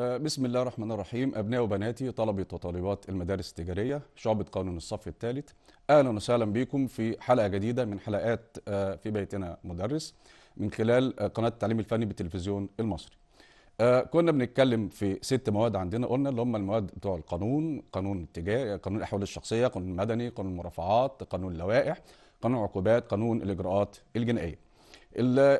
آه، بسم الله الرحمن الرحيم أبناء وبناتي طلبة وطالبات المدارس التجارية شعبة قانون الصف الثالث أهلا وسهلا بكم في حلقة جديدة من حلقات آه، في بيتنا مدرس من خلال آه، قناة التعليم الفني بالتلفزيون المصري كنا بنتكلم في ست مواد عندنا قلنا اللي هم المواد بتوع القانون قانون التجاري قانون الأحوال الشخصية قانون المدني قانون المرافعات قانون اللوائح قانون العقوبات قانون الإجراءات الجنائية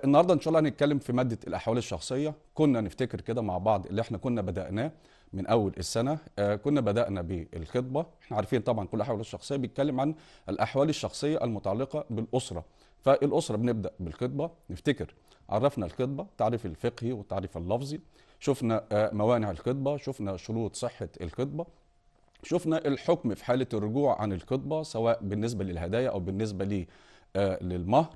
النهارده ان شاء الله هنتكلم في ماده الاحوال الشخصيه كنا نفتكر كده مع بعض اللي احنا كنا بداناه من اول السنه آه كنا بدانا بالخطبه احنا عارفين طبعا كل الاحوال الشخصيه بيتكلم عن الاحوال الشخصيه المتعلقه بالاسره فالاسره بنبدا بالخطبه نفتكر عرفنا الخطبه التعريف الفقهي والتعريف اللفظي شفنا آه موانع الخطبه شفنا شروط صحه الخطبه شفنا الحكم في حاله الرجوع عن الخطبه سواء بالنسبه للهدايا او بالنسبه آه للمهر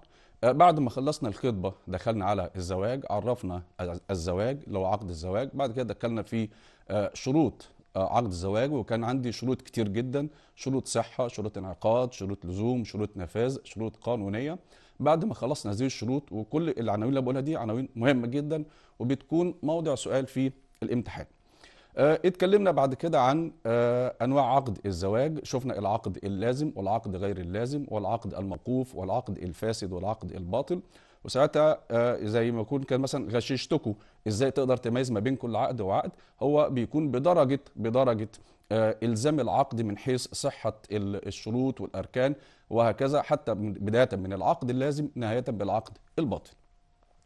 آه، بعد ما خلصنا الخطبه دخلنا على الزواج عرفنا الزواج اللي هو عقد الزواج بعد كده دخلنا في آه، شروط آه، عقد الزواج وكان عندي شروط كتير جدا شروط صحه شروط انعقاد شروط لزوم شروط نفاذ شروط قانونيه بعد ما خلصنا هذه الشروط وكل العناوين اللي بقولها دي عناوين مهمه جدا وبتكون موضع سؤال في الامتحان آه، اتكلمنا بعد كده عن آه، انواع عقد الزواج شفنا العقد اللازم والعقد غير اللازم والعقد الموقوف والعقد الفاسد والعقد الباطل وساعتها آه، زي ما يكون كان مثلا غششتكوا ازاي تقدر تميز ما بين كل عقد وعقد هو بيكون بدرجه بدرجه الزام العقد من حيث صحه الشروط والاركان وهكذا حتى بدايه من العقد اللازم نهايه بالعقد الباطل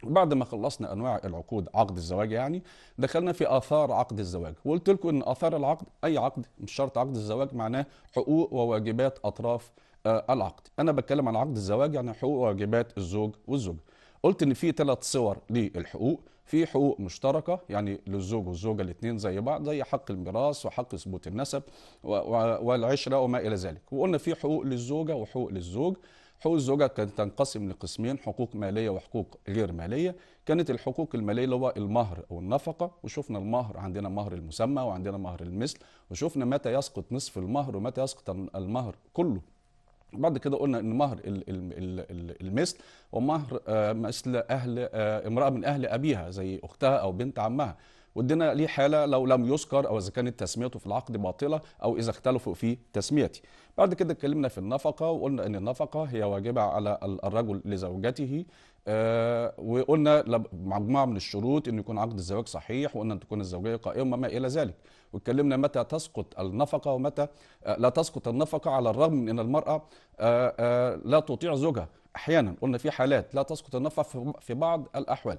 بعد ما خلصنا انواع العقود عقد الزواج يعني دخلنا في اثار عقد الزواج وقلت لكم ان اثار العقد اي عقد مش شرط عقد الزواج معناه حقوق وواجبات اطراف آه، العقد انا بتكلم عن عقد الزواج يعني حقوق وواجبات الزوج والزوجه قلت ان في ثلاث صور للحقوق في حقوق مشتركه يعني للزوج والزوجه الاثنين زي بعض زي حق الميراث وحق ثبوت النسب والعشره وما الى ذلك وقلنا في حقوق للزوجه وحقوق للزوج حقوق الزوجة كانت تنقسم لقسمين حقوق مالية وحقوق غير مالية كانت الحقوق المالية اللي هو المهر أو النفقة وشفنا المهر عندنا مهر المسمى وعندنا مهر المثل وشفنا متى يسقط نصف المهر ومتى يسقط المهر كله بعد كده قلنا ان مهر المثل ومهر آه، مثل اهل آه، امراه من اهل ابيها زي اختها او بنت عمها ودينا ليه حاله لو لم يذكر او اذا كانت تسميته في العقد باطله او اذا اختلفوا في تسميته. بعد كده اتكلمنا في النفقه وقلنا ان النفقه هي واجبه على الرجل لزوجته آه، وقلنا مجموعه من الشروط ان يكون عقد الزواج صحيح وان تكون الزوجيه قائمه وما الى ذلك واتكلمنا متى تسقط النفقه ومتى آه، لا تسقط النفقه على الرغم من ان المراه آه، لا تطيع زوجها احيانا قلنا في حالات لا تسقط النفقه في بعض الاحوال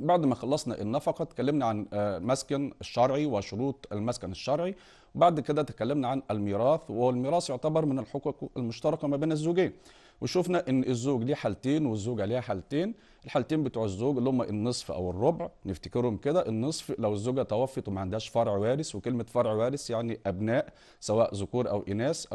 بعد ما خلصنا النفقة اتكلمنا عن آه، المسكن الشرعي وشروط المسكن الشرعي بعد كده تكلمنا عن الميراث والميراث يعتبر من الحقوق المشتركه ما بين الزوجين وشفنا ان الزوج ليه حالتين والزوجه ليها حالتين الحالتين بتوع الزوج اللي هم النصف او الربع نفتكرهم كده النصف لو الزوجه توفت وما عندهاش فرع وارث وكلمه فرع وارث يعني ابناء سواء ذكور او اناث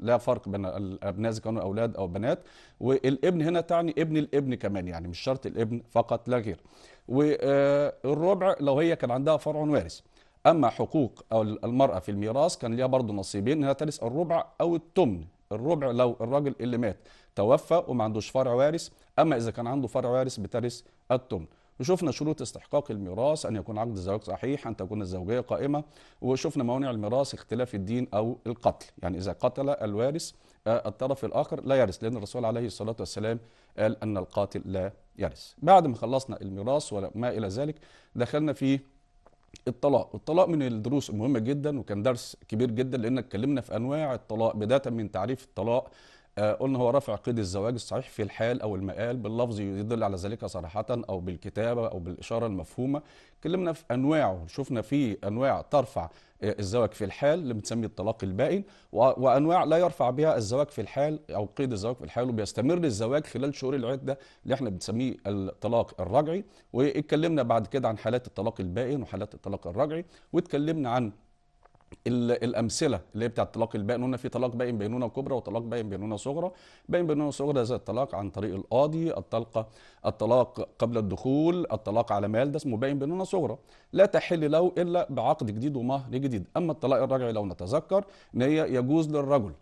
لا فرق بين الابناء اذا كانوا اولاد او بنات والابن هنا تعني ابن الابن كمان يعني مش شرط الابن فقط لا غير والربع آه، لو هي كان عندها فرع وارث اما حقوق المراه في الميراث كان ليها برضه نصيبين انها ترث الربع او الثمن الربع لو الراجل اللي مات توفى وما عندوش فرع وارث اما اذا كان عنده فرع وارث بترث الثمن وشفنا شروط استحقاق الميراث ان يكون عقد الزواج صحيح ان تكون الزوجيه قائمه وشفنا موانع الميراث اختلاف الدين او القتل يعني اذا قتل الوارث آه، الطرف الاخر لا يرث لان الرسول عليه الصلاه والسلام قال ان القاتل لا يرث بعد ما خلصنا الميراث وما الى ذلك دخلنا في الطلاق الطلاق من الدروس المهمه جدا وكان درس كبير جدا لان اتكلمنا في انواع الطلاق بدايه من تعريف الطلاق آه، قلنا هو رفع قيد الزواج الصحيح في الحال او المقال باللفظ يدل على ذلك صراحه او بالكتابه او بالاشاره المفهومه اتكلمنا في انواعه شفنا في انواع ترفع آه، الزواج في الحال اللي بنسميه الطلاق البائن وانواع لا يرفع بها الزواج في الحال او قيد الزواج في الحال وبيستمر الزواج خلال شهور العده اللي احنا بنسميه الطلاق الرجعي واتكلمنا بعد كده عن حالات الطلاق البائن وحالات الطلاق الرجعي واتكلمنا عن الامثله اللي هي بتاعت طلاق البينونه في طلاق باين بينونه كبرى وطلاق باين بينونه صغرى باين بينونه صغرى زي الطلاق عن طريق القاضي الطلقه الطلاق قبل الدخول الطلاق على مال ده اسمه باين بينونه صغرى لا تحل له الا بعقد جديد ومهر جديد اما الطلاق الرجعي لو نتذكر ان هي يجوز للرجل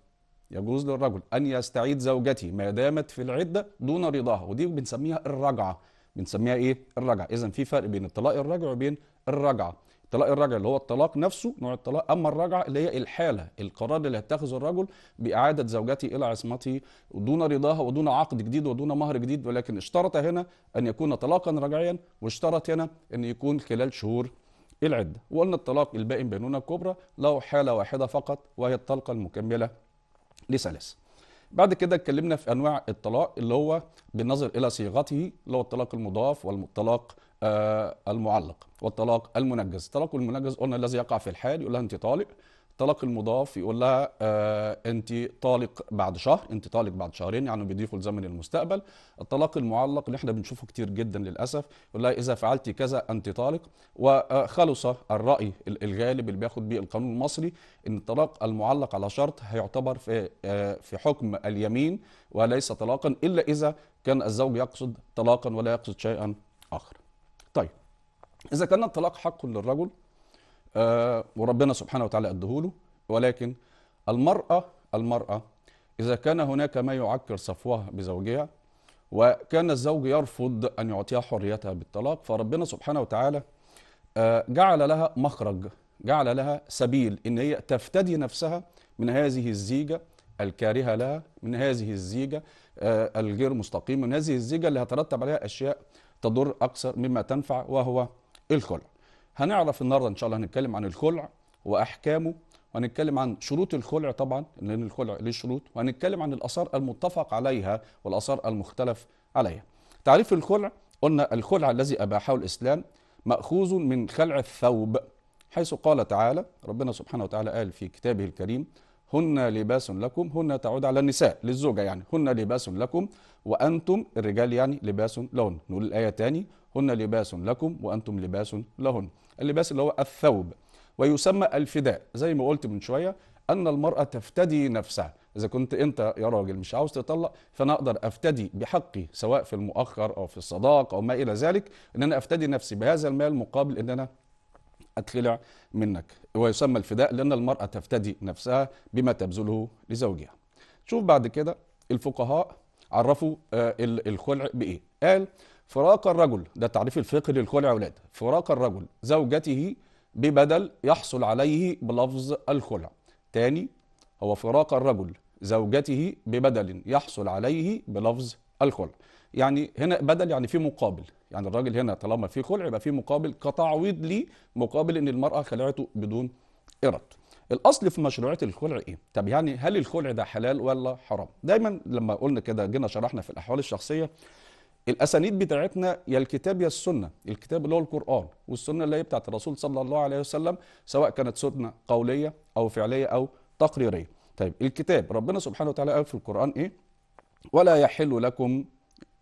يجوز للرجل ان يستعيد زوجته ما دامت في العده دون رضاها ودي بنسميها الرجعه بنسميها ايه الرجعه اذا في فرق بين الطلاق الرجعي وبين الرجعه طلاق الرجعه اللي هو الطلاق نفسه نوع الطلاق اما الرجعه اللي هي الحاله القرار اللي هيتخذه الرجل باعاده زوجته الى عصمته دون رضاها ودون عقد جديد ودون مهر جديد ولكن اشترط هنا ان يكون طلاقا رجعيا واشترط هنا ان يكون خلال شهور العده وقلنا الطلاق البائن بينونه الكبرى له حاله واحده فقط وهي الطلقه المكمله لثلاث بعد كده اتكلمنا في انواع الطلاق اللي هو بالنظر الى صيغته اللي هو الطلاق المضاف والطلاق آه، المعلق والطلاق المنجز الطلاق المنجز قلنا الذي يقع في الحال يقول لها انت طالق الطلاق المضاف يقول لها آه، انت طالق بعد شهر انت طالق بعد شهرين يعني بيضيفوا لزمن المستقبل الطلاق المعلق اللي احنا بنشوفه كتير جدا للاسف يقول لها اذا فعلت كذا انت طالق وخلص الراي الغالب اللي بياخد بيه القانون المصري ان الطلاق المعلق على شرط هيعتبر في آه، في حكم اليمين وليس طلاقا الا اذا كان الزوج يقصد طلاقا ولا يقصد شيئا اخر اذا كان الطلاق حق للرجل آه وربنا سبحانه وتعالى ادهوله ولكن المراه المراه اذا كان هناك ما يعكر صفوها بزوجها وكان الزوج يرفض ان يعطيها حريتها بالطلاق فربنا سبحانه وتعالى آه جعل لها مخرج جعل لها سبيل ان هي تفتدي نفسها من هذه الزيجه الكارهه لها من هذه الزيجه آه الغير مستقيمه من هذه الزيجه اللي هترتب عليها اشياء تضر اكثر مما تنفع وهو الخلع هنعرف النهارده ان شاء الله هنتكلم عن الخلع واحكامه وهنتكلم عن شروط الخلع طبعا لان الخلع ليه شروط وهنتكلم عن الاثار المتفق عليها والاثار المختلف عليها تعريف الخلع قلنا الخلع الذي اباحه الاسلام ماخوذ من خلع الثوب حيث قال تعالى ربنا سبحانه وتعالى قال في كتابه الكريم هن لباس لكم هن تعود على النساء للزوجة يعني هن لباس لكم وأنتم الرجال يعني لباس لهن نقول الآية تاني هن لباس لكم وأنتم لباس لهن اللباس اللي هو الثوب ويسمى الفداء زي ما قلت من شوية أن المرأة تفتدي نفسها إذا كنت أنت يا راجل مش عاوز تطلق فأنا أقدر أفتدي بحقي سواء في المؤخر أو في الصداق أو ما إلى ذلك أن أنا أفتدي نفسي بهذا المال مقابل أن أنا اتخلع منك ويسمى الفداء لأن المرأة تفتدي نفسها بما تبذله لزوجها شوف بعد كده الفقهاء عرفوا آه، الخلع بإيه قال فراق الرجل ده تعريف الفقه للخلع يا ولاد فراق الرجل زوجته ببدل يحصل عليه بلفظ الخلع تاني هو فراق الرجل زوجته ببدل يحصل عليه بلفظ الخلع يعني هنا بدل يعني في مقابل يعني الراجل هنا طالما في خلع يبقى في مقابل كتعويض ليه مقابل ان المراه خلعته بدون إرادة الاصل في مشروعيه الخلع ايه طب يعني هل الخلع ده حلال ولا حرام دايما لما قلنا كده جينا شرحنا في الاحوال الشخصيه الاسانيد بتاعتنا يا الكتاب يا السنه الكتاب اللي هو القران والسنه اللي هي بتاعت الرسول صلى الله عليه وسلم سواء كانت سنه قوليه او فعليه او تقريريه طيب الكتاب ربنا سبحانه وتعالى قال في القران ايه ولا يحل لكم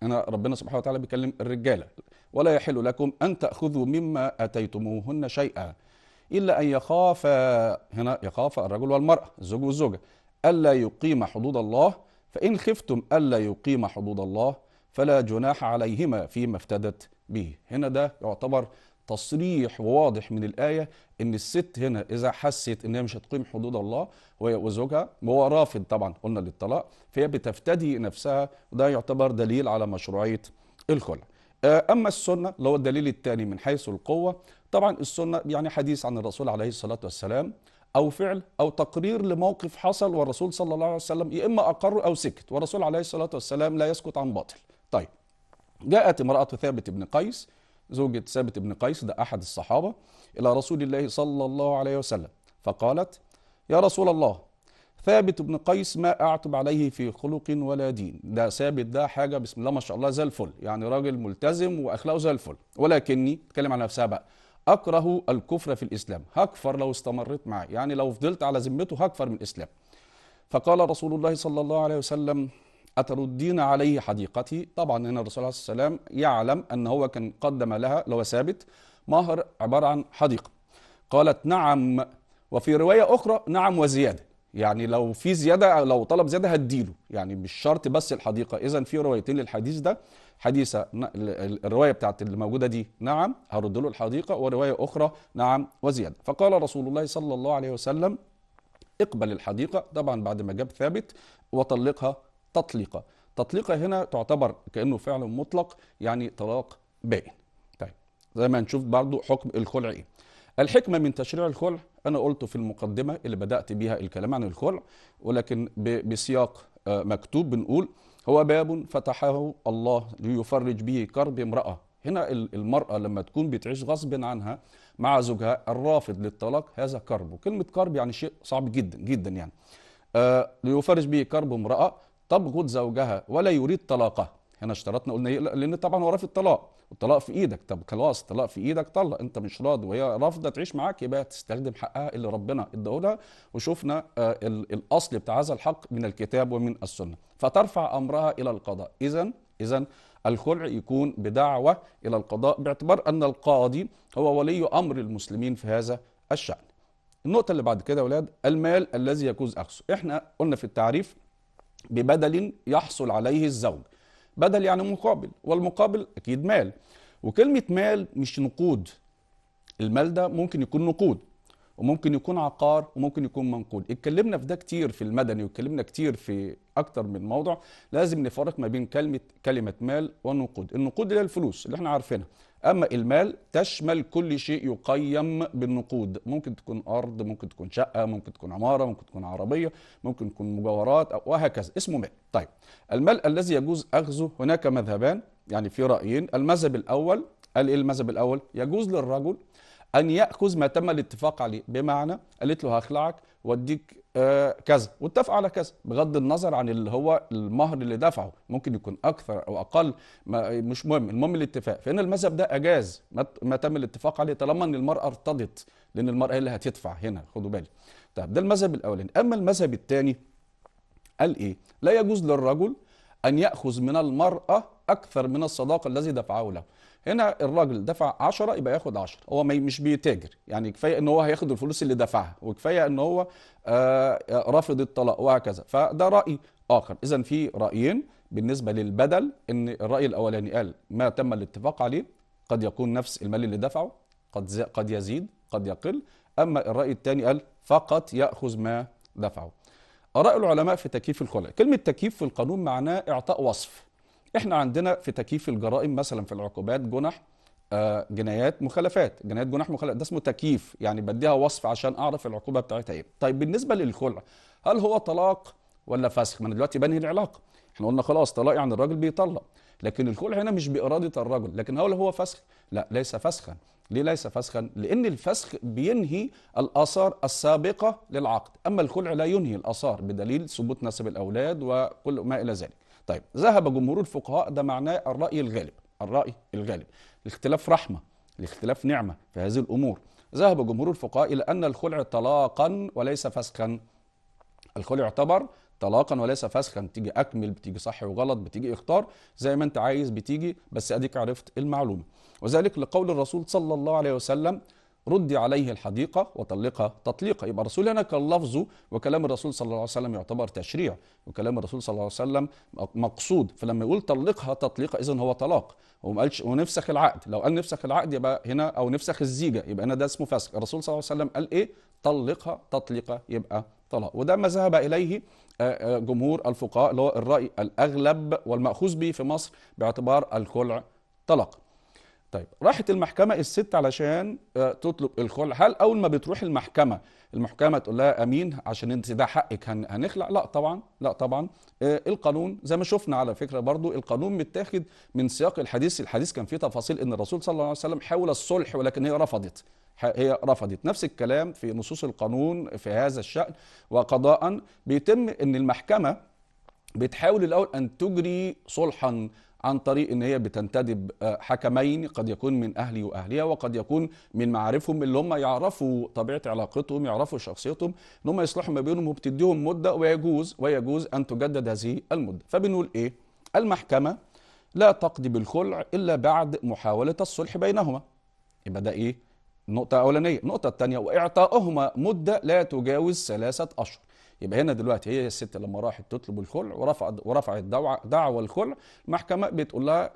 انا ربنا سبحانه وتعالى بيكلم الرجاله ولا يحل لكم ان تاخذوا مما اتيتموهن شيئا الا ان يخاف هنا يخاف الرجل والمراه الزوج والزوجه الا يقيم حدود الله فان خفتم الا يقيم حدود الله فلا جناح عليهما فيما افتدت به هنا ده يعتبر تصريح وواضح من الآية إن الست هنا إذا حست إن هي مش هتقيم حدود الله وهي وزوجها وهو رافض طبعا قلنا للطلاق فهي بتفتدي نفسها وده يعتبر دليل على مشروعية الخلع آه، أما السنة اللي هو الدليل الثاني من حيث القوة طبعا السنة يعني حديث عن الرسول عليه الصلاة والسلام أو فعل أو تقرير لموقف حصل والرسول صلى الله عليه وسلم يا إما أقر أو سكت والرسول عليه الصلاة والسلام لا يسكت عن باطل طيب جاءت امرأة ثابت بن قيس زوجة ثابت بن قيس ده أحد الصحابة إلى رسول الله صلى الله عليه وسلم فقالت يا رسول الله ثابت بن قيس ما أعتب عليه في خلق ولا دين ده ثابت ده حاجة بسم الله ما شاء الله زي الفل يعني راجل ملتزم وأخلاقه زي الفل ولكني تكلم عن نفسها بقى أكره الكفر في الإسلام هكفر لو استمرت معي يعني لو فضلت على ذمته هكفر من الإسلام فقال رسول الله صلى الله عليه وسلم أتردين عليه حديقتي طبعا هنا الرسول عليه الصلاة والسلام يعلم أن هو كان قدم لها لو ثابت مهر عبارة عن حديقة قالت نعم وفي رواية أخرى نعم وزيادة يعني لو في زيادة لو طلب زيادة هديله يعني مش شرط بس الحديقة إذا في روايتين للحديث ده حديثة الرواية بتاعت اللي موجودة دي نعم هرد له الحديقة ورواية أخرى نعم وزيادة فقال رسول الله صلى الله عليه وسلم اقبل الحديقة طبعا بعد ما جاب ثابت وطلقها تطليقه تطليقه هنا تعتبر كانه فعل مطلق يعني طلاق بائن طيب زي ما هنشوف برضو حكم الخلع ايه الحكمه من تشريع الخلع انا قلته في المقدمه اللي بدات بها الكلام عن الخلع ولكن بسياق آه، مكتوب بنقول هو باب فتحه الله ليفرج به كرب امراه هنا المرأة لما تكون بتعيش غصب عنها مع زوجها الرافض للطلاق هذا كرب وكلمة كرب يعني شيء صعب جدا جدا يعني آه ليفرج به كرب امرأة تبغض زوجها ولا يريد طلاقه هنا اشترطنا قلنا يقلق إيه؟ لان طبعا هو رافض الطلاق والطلاق في ايدك طب خلاص الطلاق في ايدك طلق انت مش راضي وهي رافضه تعيش معاك يبقى تستخدم حقها اللي ربنا اداه لها وشفنا آه الاصل بتاع هذا الحق من الكتاب ومن السنه فترفع امرها الى القضاء اذا اذا الخلع يكون بدعوه الى القضاء باعتبار ان القاضي هو ولي امر المسلمين في هذا الشان النقطه اللي بعد كده يا اولاد المال الذي يجوز اخذه احنا قلنا في التعريف ببدل يحصل عليه الزوج بدل يعني مقابل والمقابل أكيد مال وكلمة مال مش نقود المال ده ممكن يكون نقود وممكن يكون عقار وممكن يكون منقول اتكلمنا في ده كتير في المدني واتكلمنا كتير في اكتر من موضوع لازم نفرق ما بين كلمه كلمه مال والنقود النقود اللي هي الفلوس اللي احنا عارفينها اما المال تشمل كل شيء يقيم بالنقود ممكن تكون ارض ممكن تكون شقه ممكن تكون عماره ممكن تكون عربيه ممكن تكون مجوهرات وهكذا اسمه مال طيب المال الذي يجوز اخذه هناك مذهبان يعني في رايين المذهب الاول قال ايه المذهب الاول يجوز للرجل ان ياخذ ما تم الاتفاق عليه بمعنى قالت له هخلعك واديك آه، كذا واتفقوا على كذا بغض النظر عن اللي هو المهر اللي دفعه ممكن يكون اكثر او اقل ما مش مهم المهم الاتفاق فان المذهب ده اجاز ما تم الاتفاق عليه طالما ان المراه ارتضت لان المراه هي اللي هتدفع هنا خدوا بالي طب ده المذهب الاولاني اما المذهب الثاني قال ايه لا يجوز للرجل ان ياخذ من المراه اكثر من الصداقه الذي دفعه له هنا الراجل دفع 10 يبقى ياخد 10 هو مش بيتاجر يعني كفايه ان هو هياخد الفلوس اللي دفعها وكفايه ان هو آه، رافض الطلاق وهكذا فده راي اخر اذا في رايين بالنسبه للبدل ان الراي الاولاني قال ما تم الاتفاق عليه قد يكون نفس المال اللي دفعه قد قد يزيد قد يقل اما الراي الثاني قال فقط ياخذ ما دفعه اراء العلماء في تكييف الخلع كلمه تكييف في القانون معناه اعطاء وصف احنا عندنا في تكييف الجرائم مثلا في العقوبات جنح آه، جنايات مخالفات جنايات جناح مخالفات ده اسمه تكييف يعني بديها وصف عشان اعرف العقوبه بتاعتها ايه طيب بالنسبه للخلع هل هو طلاق ولا فسخ ما انا دلوقتي بنهي العلاقه احنا قلنا خلاص طلاق يعني الراجل بيطلق لكن الخلع هنا مش باراده الرجل لكن هل هو فسخ لا ليس فسخا ليه ليس فسخا لان الفسخ بينهي الاثار السابقه للعقد اما الخلع لا ينهي الاثار بدليل ثبوت نسب الاولاد وكل ما الى ذلك طيب ذهب جمهور الفقهاء ده معناه الرأي الغالب الرأي الغالب الاختلاف رحمة الاختلاف نعمة في هذه الأمور ذهب جمهور الفقهاء إلى أن الخلع طلاقا وليس فسخا الخلع يعتبر طلاقا وليس فسخا تيجي اكمل بتيجي صح وغلط بتيجي اختار زي ما انت عايز بتيجي بس اديك عرفت المعلومه وذلك لقول الرسول صلى الله عليه وسلم ردي عليه الحديقة وطلقها تطليقة يبقى الرسول هنا كان لفظه وكلام الرسول صلى الله عليه وسلم يعتبر تشريع وكلام الرسول صلى الله عليه وسلم مقصود فلما يقول طلقها تطليقة إذا هو طلاق وما قالش ونفسخ العقد لو قال نفسخ العقد يبقى هنا أو نفسخ الزيجة يبقى هنا ده اسمه فسخ الرسول صلى الله عليه وسلم قال إيه طلقها تطليقة يبقى طلاق وده ما ذهب إليه جمهور الفقهاء اللي هو الرأي الأغلب والمأخوذ به في مصر باعتبار الخلع طلاق طيب راحت المحكمه الست علشان آه، تطلب الخلع هل اول ما بتروح المحكمه المحكمه تقول لها امين عشان انت ده حقك هنخلع لا طبعا لا طبعا آه، القانون زي ما شفنا على فكره برضو القانون متاخد من سياق الحديث الحديث كان فيه تفاصيل ان الرسول صلى الله عليه وسلم حاول الصلح ولكن هي رفضت هي رفضت نفس الكلام في نصوص القانون في هذا الشأن وقضاء بيتم ان المحكمه بتحاول الاول ان تجري صلحا عن طريق ان هي بتنتدب آه، حكمين قد يكون من اهلي واهلها وقد يكون من معارفهم اللي هم يعرفوا طبيعه علاقتهم يعرفوا شخصيتهم ان هم يصلحوا ما بينهم وبتديهم مده ويجوز ويجوز ان تجدد هذه المده فبنقول ايه المحكمه لا تقضي بالخلع الا بعد محاوله الصلح بينهما يبقى ده ايه النقطه الاولانيه النقطه الثانيه واعطائهما مده لا تجاوز ثلاثه اشهر يبقى هنا دلوقتي هي الست لما راحت تطلب الخلع ورفعت ورفعت دعوى الخلع المحكمه بتقول لها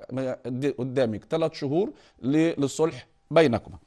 قدامك ثلاث شهور للصلح بينكما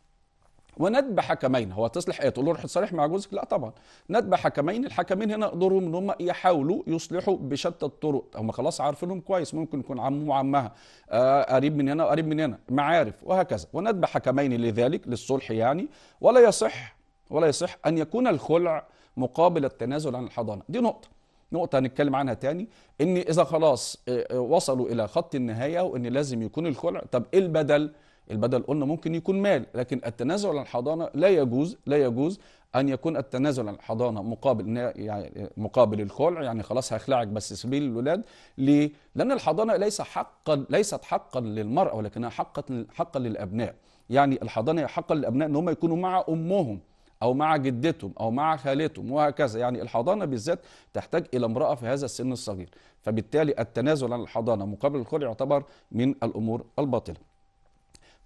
وندب حكمين هو تصلح ايه تقول له روح تصالح مع جوزك لا طبعا ندب حكمين الحكمين هنا دورهم ان هم يحاولوا يصلحوا بشتى الطرق هم خلاص عارفينهم كويس ممكن يكون عمه وعمها آه، قريب من هنا وقريب من هنا معارف وهكذا وندب حكمين لذلك للصلح يعني ولا يصح ولا يصح ان يكون الخلع مقابل التنازل عن الحضانه دي نقطه نقطة هنتكلم عنها تاني ان اذا خلاص آه، آه، وصلوا الى خط النهاية وان لازم يكون الخلع طب ايه البدل؟ البدل قلنا ممكن يكون مال لكن التنازل عن الحضانة لا يجوز لا يجوز ان يكون التنازل عن الحضانة مقابل يعني آه، مقابل الخلع يعني خلاص هخلعك بس سبيل الولاد ليه؟ لان الحضانة ليس حقا ليست حقا للمرأة ولكنها حقا حقا للابناء يعني الحضانة حقا للابناء ان هم يكونوا مع امهم او مع جدتهم او مع خالتهم وهكذا يعني الحضانه بالذات تحتاج الى امراه في هذا السن الصغير فبالتالي التنازل عن الحضانه مقابل الخلع يعتبر من الامور الباطله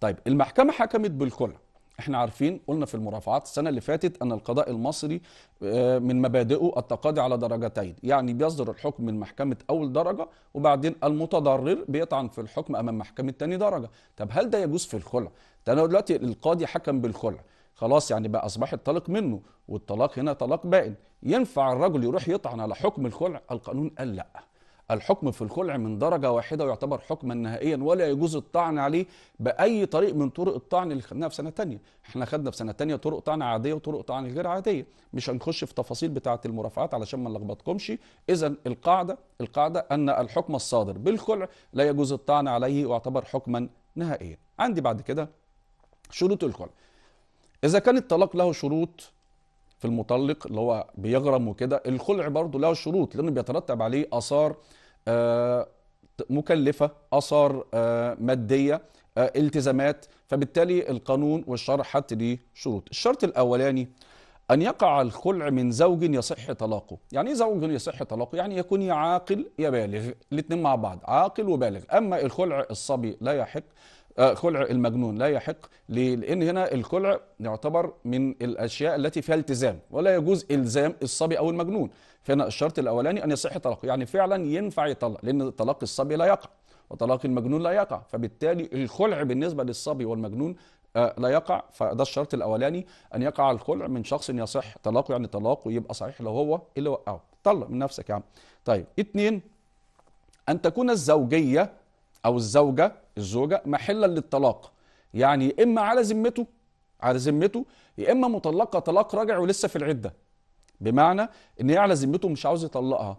طيب المحكمه حكمت بالخلع احنا عارفين قلنا في المرافعات السنه اللي فاتت ان القضاء المصري آه، من مبادئه التقاضي على درجتين يعني بيصدر الحكم من محكمه اول درجه وبعدين المتضرر بيطعن في الحكم امام محكمه ثاني درجه طب هل ده يجوز في الخلع ده انا دلوقتي القاضي حكم بالخلع خلاص يعني بقى اصبح الطلاق منه والطلاق هنا طلاق بائن ينفع الرجل يروح يطعن على حكم الخلع القانون قال لا الحكم في الخلع من درجه واحده ويعتبر حكما نهائيا ولا يجوز الطعن عليه باي طريق من طرق الطعن اللي خدناها في سنه تانية احنا خدنا في سنه تانية طرق طعن عاديه وطرق طعن غير عاديه مش هنخش في تفاصيل بتاعه المرافعات علشان ما نلخبطكمش اذا القاعده القاعده ان الحكم الصادر بالخلع لا يجوز الطعن عليه ويعتبر حكما نهائيا عندي بعد كده شروط الخلع اذا كان الطلاق له شروط في المطلق اللي هو بيغرم وكده الخلع برضه له شروط لانه بيترتب عليه اثار آه، مكلفه اثار آه، ماديه آه، التزامات فبالتالي القانون والشرع حط ليه شروط الشرط الاولاني أن يقع الخلع من زوج يصح طلاقه يعني إيه زوج يصح طلاقه يعني يكون يا عاقل يا بالغ الاثنين مع بعض عاقل وبالغ أما الخلع الصبي لا يحق آه، خلع المجنون لا يحق لان هنا الخلع يعتبر من الاشياء التي فيها التزام ولا يجوز الزام الصبي او المجنون فهنا الشرط الاولاني ان يصح طلاقه يعني فعلا ينفع يطلق لان طلاق الصبي لا يقع وطلاق المجنون لا يقع فبالتالي الخلع بالنسبه للصبي والمجنون آه، لا يقع فده الشرط الاولاني ان يقع الخلع من شخص يصح طلاقه يعني طلاقه يبقى صحيح لو هو اللي وقعه طلق من نفسك يا عم طيب اثنين ان تكون الزوجيه او الزوجه الزوجه محلا للطلاق يعني يا اما على ذمته على ذمته يا اما مطلقه طلاق راجع ولسه في العده بمعنى ان هي على ذمته مش عاوز يطلقها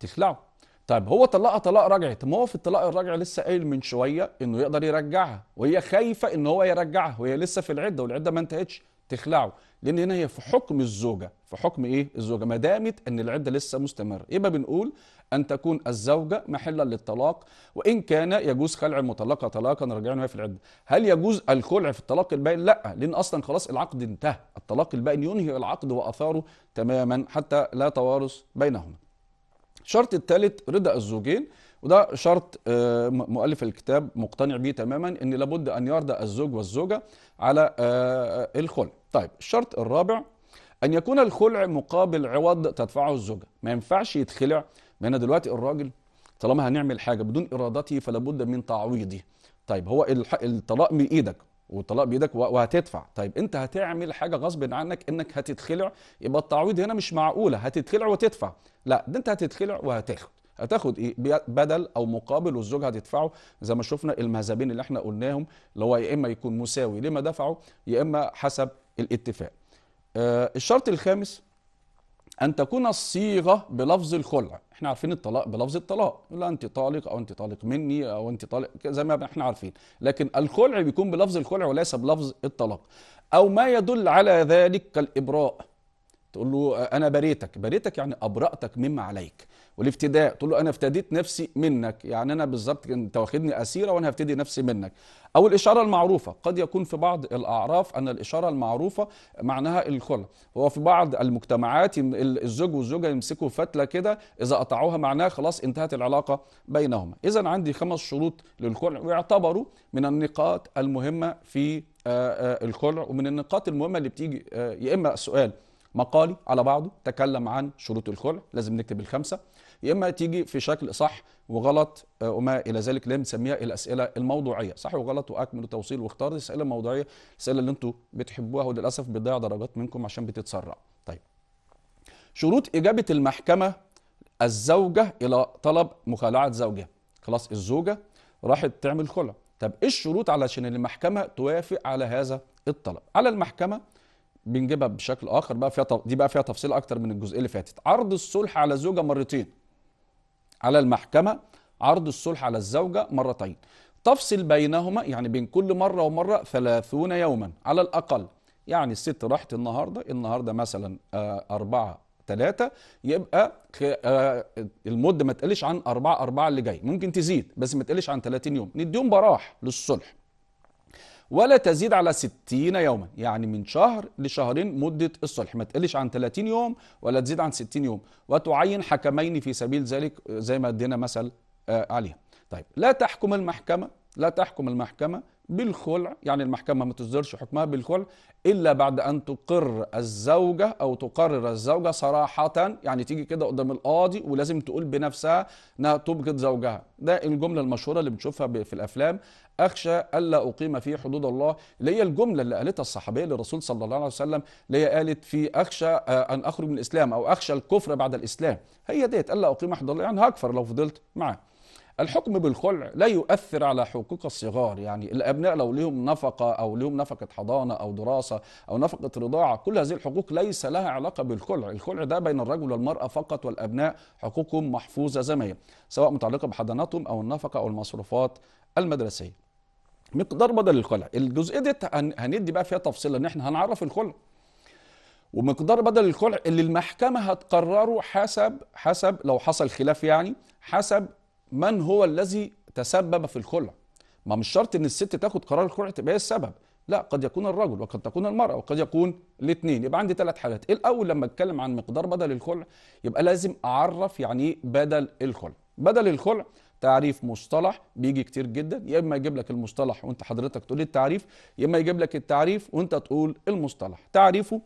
تخلعه طيب هو طلقها طلاق رجعي طب ما هو في الطلاق الرجعي لسه قايل من شويه انه يقدر يرجعها وهي خايفه ان هو يرجعها وهي لسه في العده والعده ما انتهتش تخلعه لان هنا هي في حكم الزوجه في حكم ايه الزوجه ما دامت ان العده لسه مستمره يبقى بنقول أن تكون الزوجة محلا للطلاق وإن كان يجوز خلع المطلقة طلاقا رجعنا في العدة هل يجوز الخلع في الطلاق البائن لا لأن أصلا خلاص العقد انتهى الطلاق البائن ينهي العقد وأثاره تماما حتى لا توارث بينهما الشرط الثالث رضا الزوجين وده شرط آه، مؤلف الكتاب مقتنع به تماما ان لابد ان يرضى الزوج والزوجه على آه، آه، الخلع. طيب الشرط الرابع ان يكون الخلع مقابل عوض تدفعه الزوجه، ما ينفعش يتخلع ما انا دلوقتي الراجل طالما هنعمل حاجه بدون ارادته فلا بد من تعويضي طيب هو الطلاق بايدك والطلاق بايدك وهتدفع طيب انت هتعمل حاجه غصب عنك انك هتتخلع يبقى التعويض هنا مش معقوله هتتخلع وتدفع لا ده انت هتتخلع وهتاخد هتاخد ايه بدل او مقابل والزوج هتدفعه زي ما شفنا المذهبين اللي احنا قلناهم اللي هو يا اما يكون مساوي لما دفعه يا اما حسب الاتفاق آه الشرط الخامس أن تكون الصيغة بلفظ الخلع احنا عارفين الطلاق بلفظ الطلاق لا أنت طالق أو أنت طالق مني أو أنت طالق زي ما احنا عارفين لكن الخلع بيكون بلفظ الخلع وليس بلفظ الطلاق أو ما يدل على ذلك كالإبراء تقول له أنا بريتك بريتك يعني أبرأتك مما عليك والافتداء تقول له انا افتديت نفسي منك يعني انا بالظبط انت واخدني اسيره وانا هفتدي نفسي منك او الاشاره المعروفه قد يكون في بعض الاعراف ان الاشاره المعروفه معناها الخلع هو في بعض المجتمعات الزوج والزوجه يمسكوا فتله كده اذا قطعوها معناها خلاص انتهت العلاقه بينهما اذا عندي خمس شروط للخلع ويعتبروا من النقاط المهمه في آه، آه، الخلع ومن النقاط المهمه اللي بتيجي آه، يا اما سؤال مقالي على بعضه تكلم عن شروط الخلع لازم نكتب الخمسه يا اما تيجي في شكل صح وغلط آه، وما الى ذلك اللي بنسميها الاسئله الموضوعيه صح وغلط واكمل وتوصيل واختار الاسئله الموضوعيه الاسئله اللي انتم بتحبوها وللاسف بتضيع درجات منكم عشان بتتسرع طيب شروط اجابه المحكمه الزوجه الى طلب مخالعه زوجها خلاص الزوجه راحت تعمل خلع طب ايه الشروط علشان المحكمه توافق على هذا الطلب على المحكمه بنجيبها بشكل اخر بقى فيها دي بقى فيها تفصيل اكتر من الجزئيه اللي فاتت عرض الصلح على زوجه مرتين على المحكمة عرض الصلح على الزوجة مرتين تفصل بينهما يعني بين كل مرة ومرة ثلاثون يوما على الأقل يعني الست راحت النهاردة النهاردة مثلا آه، أربعة ثلاثة يبقى آه، المدة ما تقلش عن أربعة أربعة اللي جاي ممكن تزيد بس ما تقلش عن 30 يوم نديهم براح للصلح ولا تزيد على 60 يوما يعني من شهر لشهرين مدة الصلح ما تقلش عن 30 يوم ولا تزيد عن 60 يوم وتعين حكمين في سبيل ذلك زي ما ادينا مثل آه، عليها طيب لا تحكم المحكمة لا تحكم المحكمة بالخلع يعني المحكمة ما تصدرش حكمها بالخلع إلا بعد أن تقر الزوجة أو تقرر الزوجة صراحة يعني تيجي كده قدام القاضي ولازم تقول بنفسها أنها تبغض زوجها ده الجملة المشهورة اللي بنشوفها في الأفلام أخشى ألا أقيم في حدود الله اللي هي الجملة اللي قالتها الصحابية للرسول صلى الله عليه وسلم اللي هي قالت في أخشى آه، أن أخرج من الإسلام أو أخشى الكفر بعد الإسلام هي ديت ألا أقيم حدود الله يعني هكفر لو فضلت معاه الحكم بالخلع لا يؤثر على حقوق الصغار يعني الابناء لو لهم نفقه او لهم نفقه حضانه او دراسه او نفقه رضاعه كل هذه الحقوق ليس لها علاقه بالخلع الخلع ده بين الرجل والمراه فقط والابناء حقوقهم محفوظه زي ما هي سواء متعلقه بحضانتهم او النفقه او المصروفات المدرسيه مقدار بدل الخلع الجزئيه دي هندي بقى فيها تفصيل ان احنا هنعرف الخلع ومقدار بدل الخلع اللي المحكمه هتقرره حسب حسب لو حصل خلاف يعني حسب من هو الذي تسبب في الخلع ما مش شرط ان الست تاخد قرار الخلع تبقى هي السبب لا قد يكون الرجل وقد تكون المراه وقد يكون الاثنين يبقى عندي ثلاث حالات إيه الاول لما اتكلم عن مقدار بدل الخلع يبقى لازم اعرف يعني ايه بدل الخلع بدل الخلع تعريف مصطلح بيجي كتير جدا يا اما يجيب لك المصطلح وانت حضرتك تقول إيه التعريف يا اما يجيب لك التعريف وانت تقول المصطلح تعريفه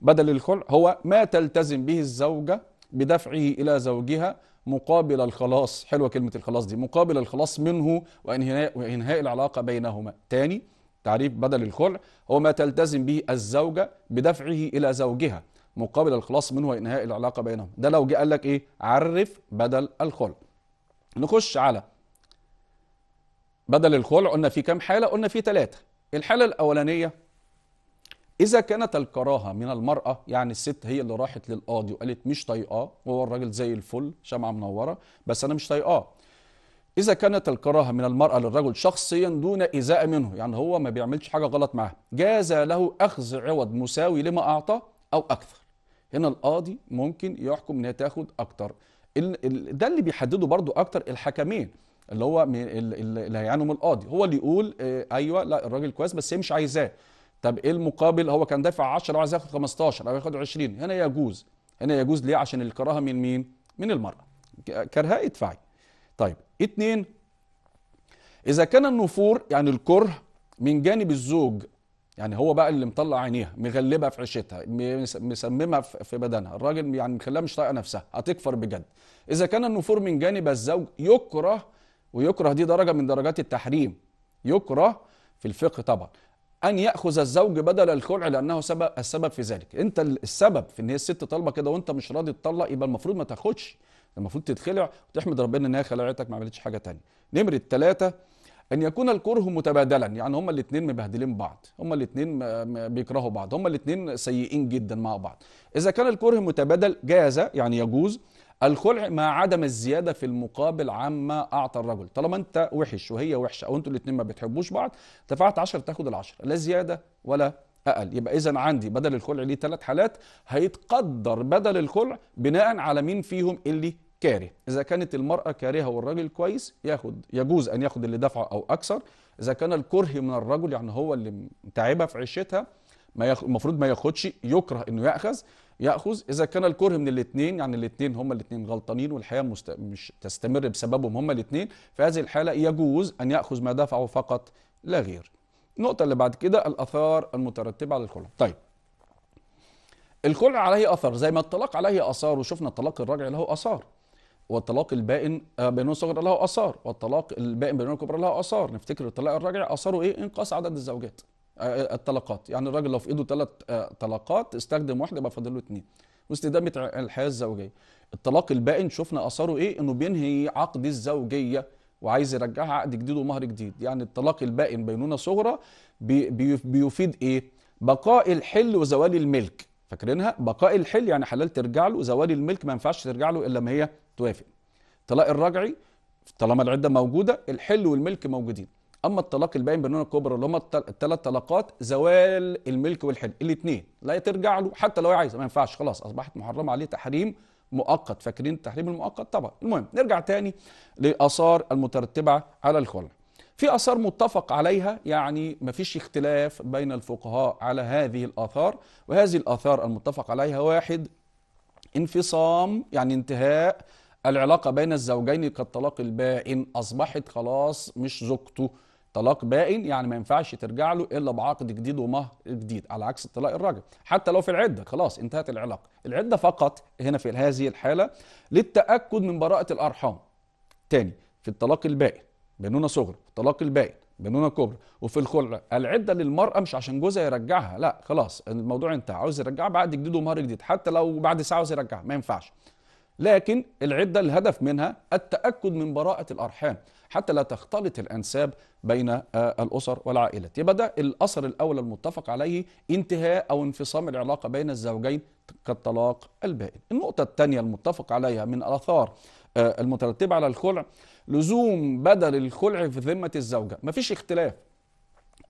بدل الخلع هو ما تلتزم به الزوجه بدفعه الى زوجها مقابل الخلاص حلوة كلمة الخلاص دي مقابل الخلاص منه وإنهاء, وإنهاء العلاقة بينهما تاني تعريف بدل الخلع هو ما تلتزم به الزوجة بدفعه إلى زوجها مقابل الخلاص منه وإنهاء العلاقة بينهما ده لو جه قال لك إيه عرف بدل الخلع نخش على بدل الخلع قلنا في كام حالة قلنا في ثلاثة الحالة الأولانية إذا كانت الكراهة من المرأة يعني الست هي اللي راحت للقاضي وقالت مش طايقاه وهو الراجل زي الفل شمعة منورة بس أنا مش طايقاه إذا كانت الكراهة من المرأة للرجل شخصيا دون إيذاء منه يعني هو ما بيعملش حاجة غلط معاه جاز له أخذ عوض مساوي لما أعطاه أو أكثر هنا القاضي ممكن يحكم إنها تاخد أكتر ده اللي بيحدده برضو أكتر الحكمين اللي هو اللي هيعانوا من القاضي هو اللي يقول آه، أيوه لا الراجل كويس بس هي مش عايزاه طب ايه المقابل هو كان دافع 10 وعايز ياخد 15 او ياخد 20 هنا يجوز هنا يجوز ليه عشان الكراهه من مين من المراه كرهاء ادفعي طيب اتنين اذا كان النفور يعني الكره من جانب الزوج يعني هو بقى اللي مطلع عينيها مغلبها في عيشتها مسممها في بدنها الراجل يعني مخليها مش طايقه نفسها هتكفر بجد اذا كان النفور من جانب الزوج يكره ويكره دي درجه من درجات التحريم يكره في الفقه طبعا ان ياخذ الزوج بدل الخلع لانه سبب السبب في ذلك انت السبب في ان هي الست طالبه كده وانت مش راضي تطلق يبقى المفروض ما تاخدش المفروض تتخلع وتحمد ربنا ان هي خلعتك ما عملتش حاجه تانية نمره ثلاثة ان يكون الكره متبادلا يعني هما الاثنين مبهدلين بعض هما الاثنين بيكرهوا بعض هما الاثنين سيئين جدا مع بعض اذا كان الكره متبادل جاز يعني يجوز الخلع ما عدم الزياده في المقابل عما اعطى الرجل طالما انت وحش وهي وحشه او انتوا الاثنين ما بتحبوش بعض دفعت 10 تاخد ال 10 لا زياده ولا اقل يبقى اذا عندي بدل الخلع ليه ثلاث حالات هيتقدر بدل الخلع بناء على مين فيهم اللي كاره اذا كانت المراه كارهه والراجل كويس ياخد يجوز ان ياخد اللي دفعه او اكثر اذا كان الكره من الرجل يعني هو اللي متعبها في عيشتها ما المفروض ما ياخدش يكره انه ياخذ ياخذ اذا كان الكره من الاثنين يعني الاثنين هما الاثنين غلطانين والحياه مست... مش تستمر بسببهم هما الاثنين في هذه الحاله يجوز ان ياخذ ما دفعه فقط لا غير النقطه اللي بعد كده الاثار المترتبه على الخلع طيب الخلع عليه اثر زي ما الطلاق عليه اثار وشفنا الطلاق الرجعي له اثار والطلاق البائن آه، بينه صغر له اثار والطلاق البائن بينه الكبرى له اثار نفتكر الطلاق الرجعي اثاره ايه انقاص عدد الزوجات آه، آه، الطلقات يعني الراجل لو في ايده ثلاث آه، طلقات استخدم واحده يبقى فاضل له اثنين واستدامه الحياه الزوجيه الطلاق البائن شفنا اثاره ايه انه بينهي عقد الزوجيه وعايز يرجعها عقد جديد ومهر جديد يعني الطلاق البائن بينونه صغرى بي بيفيد ايه بقاء الحل وزوال الملك فاكرينها بقاء الحل يعني حلال ترجع له زوال الملك ما ينفعش ترجع له الا ما هي توافق الطلاق الرجعي طالما العده موجوده الحل والملك موجودين اما الطلاق الباين بالنون الكبرى اللي هم الثلاث طلاقات زوال الملك والحل الاثنين لا ترجع له حتى لو عايزه ما ينفعش خلاص اصبحت محرمه عليه تحريم مؤقت فاكرين التحريم المؤقت طبعا المهم نرجع تاني لاثار المترتبه على الخلع في اثار متفق عليها يعني ما فيش اختلاف بين الفقهاء على هذه الاثار وهذه الاثار المتفق عليها واحد انفصام يعني انتهاء العلاقه بين الزوجين كالطلاق البائن اصبحت خلاص مش زوجته طلاق بائن يعني ما ينفعش ترجع له الا بعقد جديد ومهر جديد على عكس الطلاق الراجع حتى لو في العده خلاص انتهت العلاقه العده فقط هنا في هذه الحاله للتاكد من براءه الارحام تاني في الطلاق البائن بنونه صغرى الطلاق البائن بنونه كبرى وفي الخلع العده للمراه مش عشان جوزها يرجعها لا خلاص الموضوع انتهى عاوز يرجعها بعقد جديد ومهر جديد حتى لو بعد ساعه عاوز يرجعها ما ينفعش لكن العده الهدف منها التاكد من براءه الارحام حتى لا تختلط الأنساب بين آه، الأسر والعائلات يبقى ده الأثر الأول المتفق عليه انتهاء أو انفصام العلاقة بين الزوجين كالطلاق البائن النقطة الثانية المتفق عليها من آثار آه، المترتبة على الخلع لزوم بدل الخلع في ذمة الزوجة مفيش اختلاف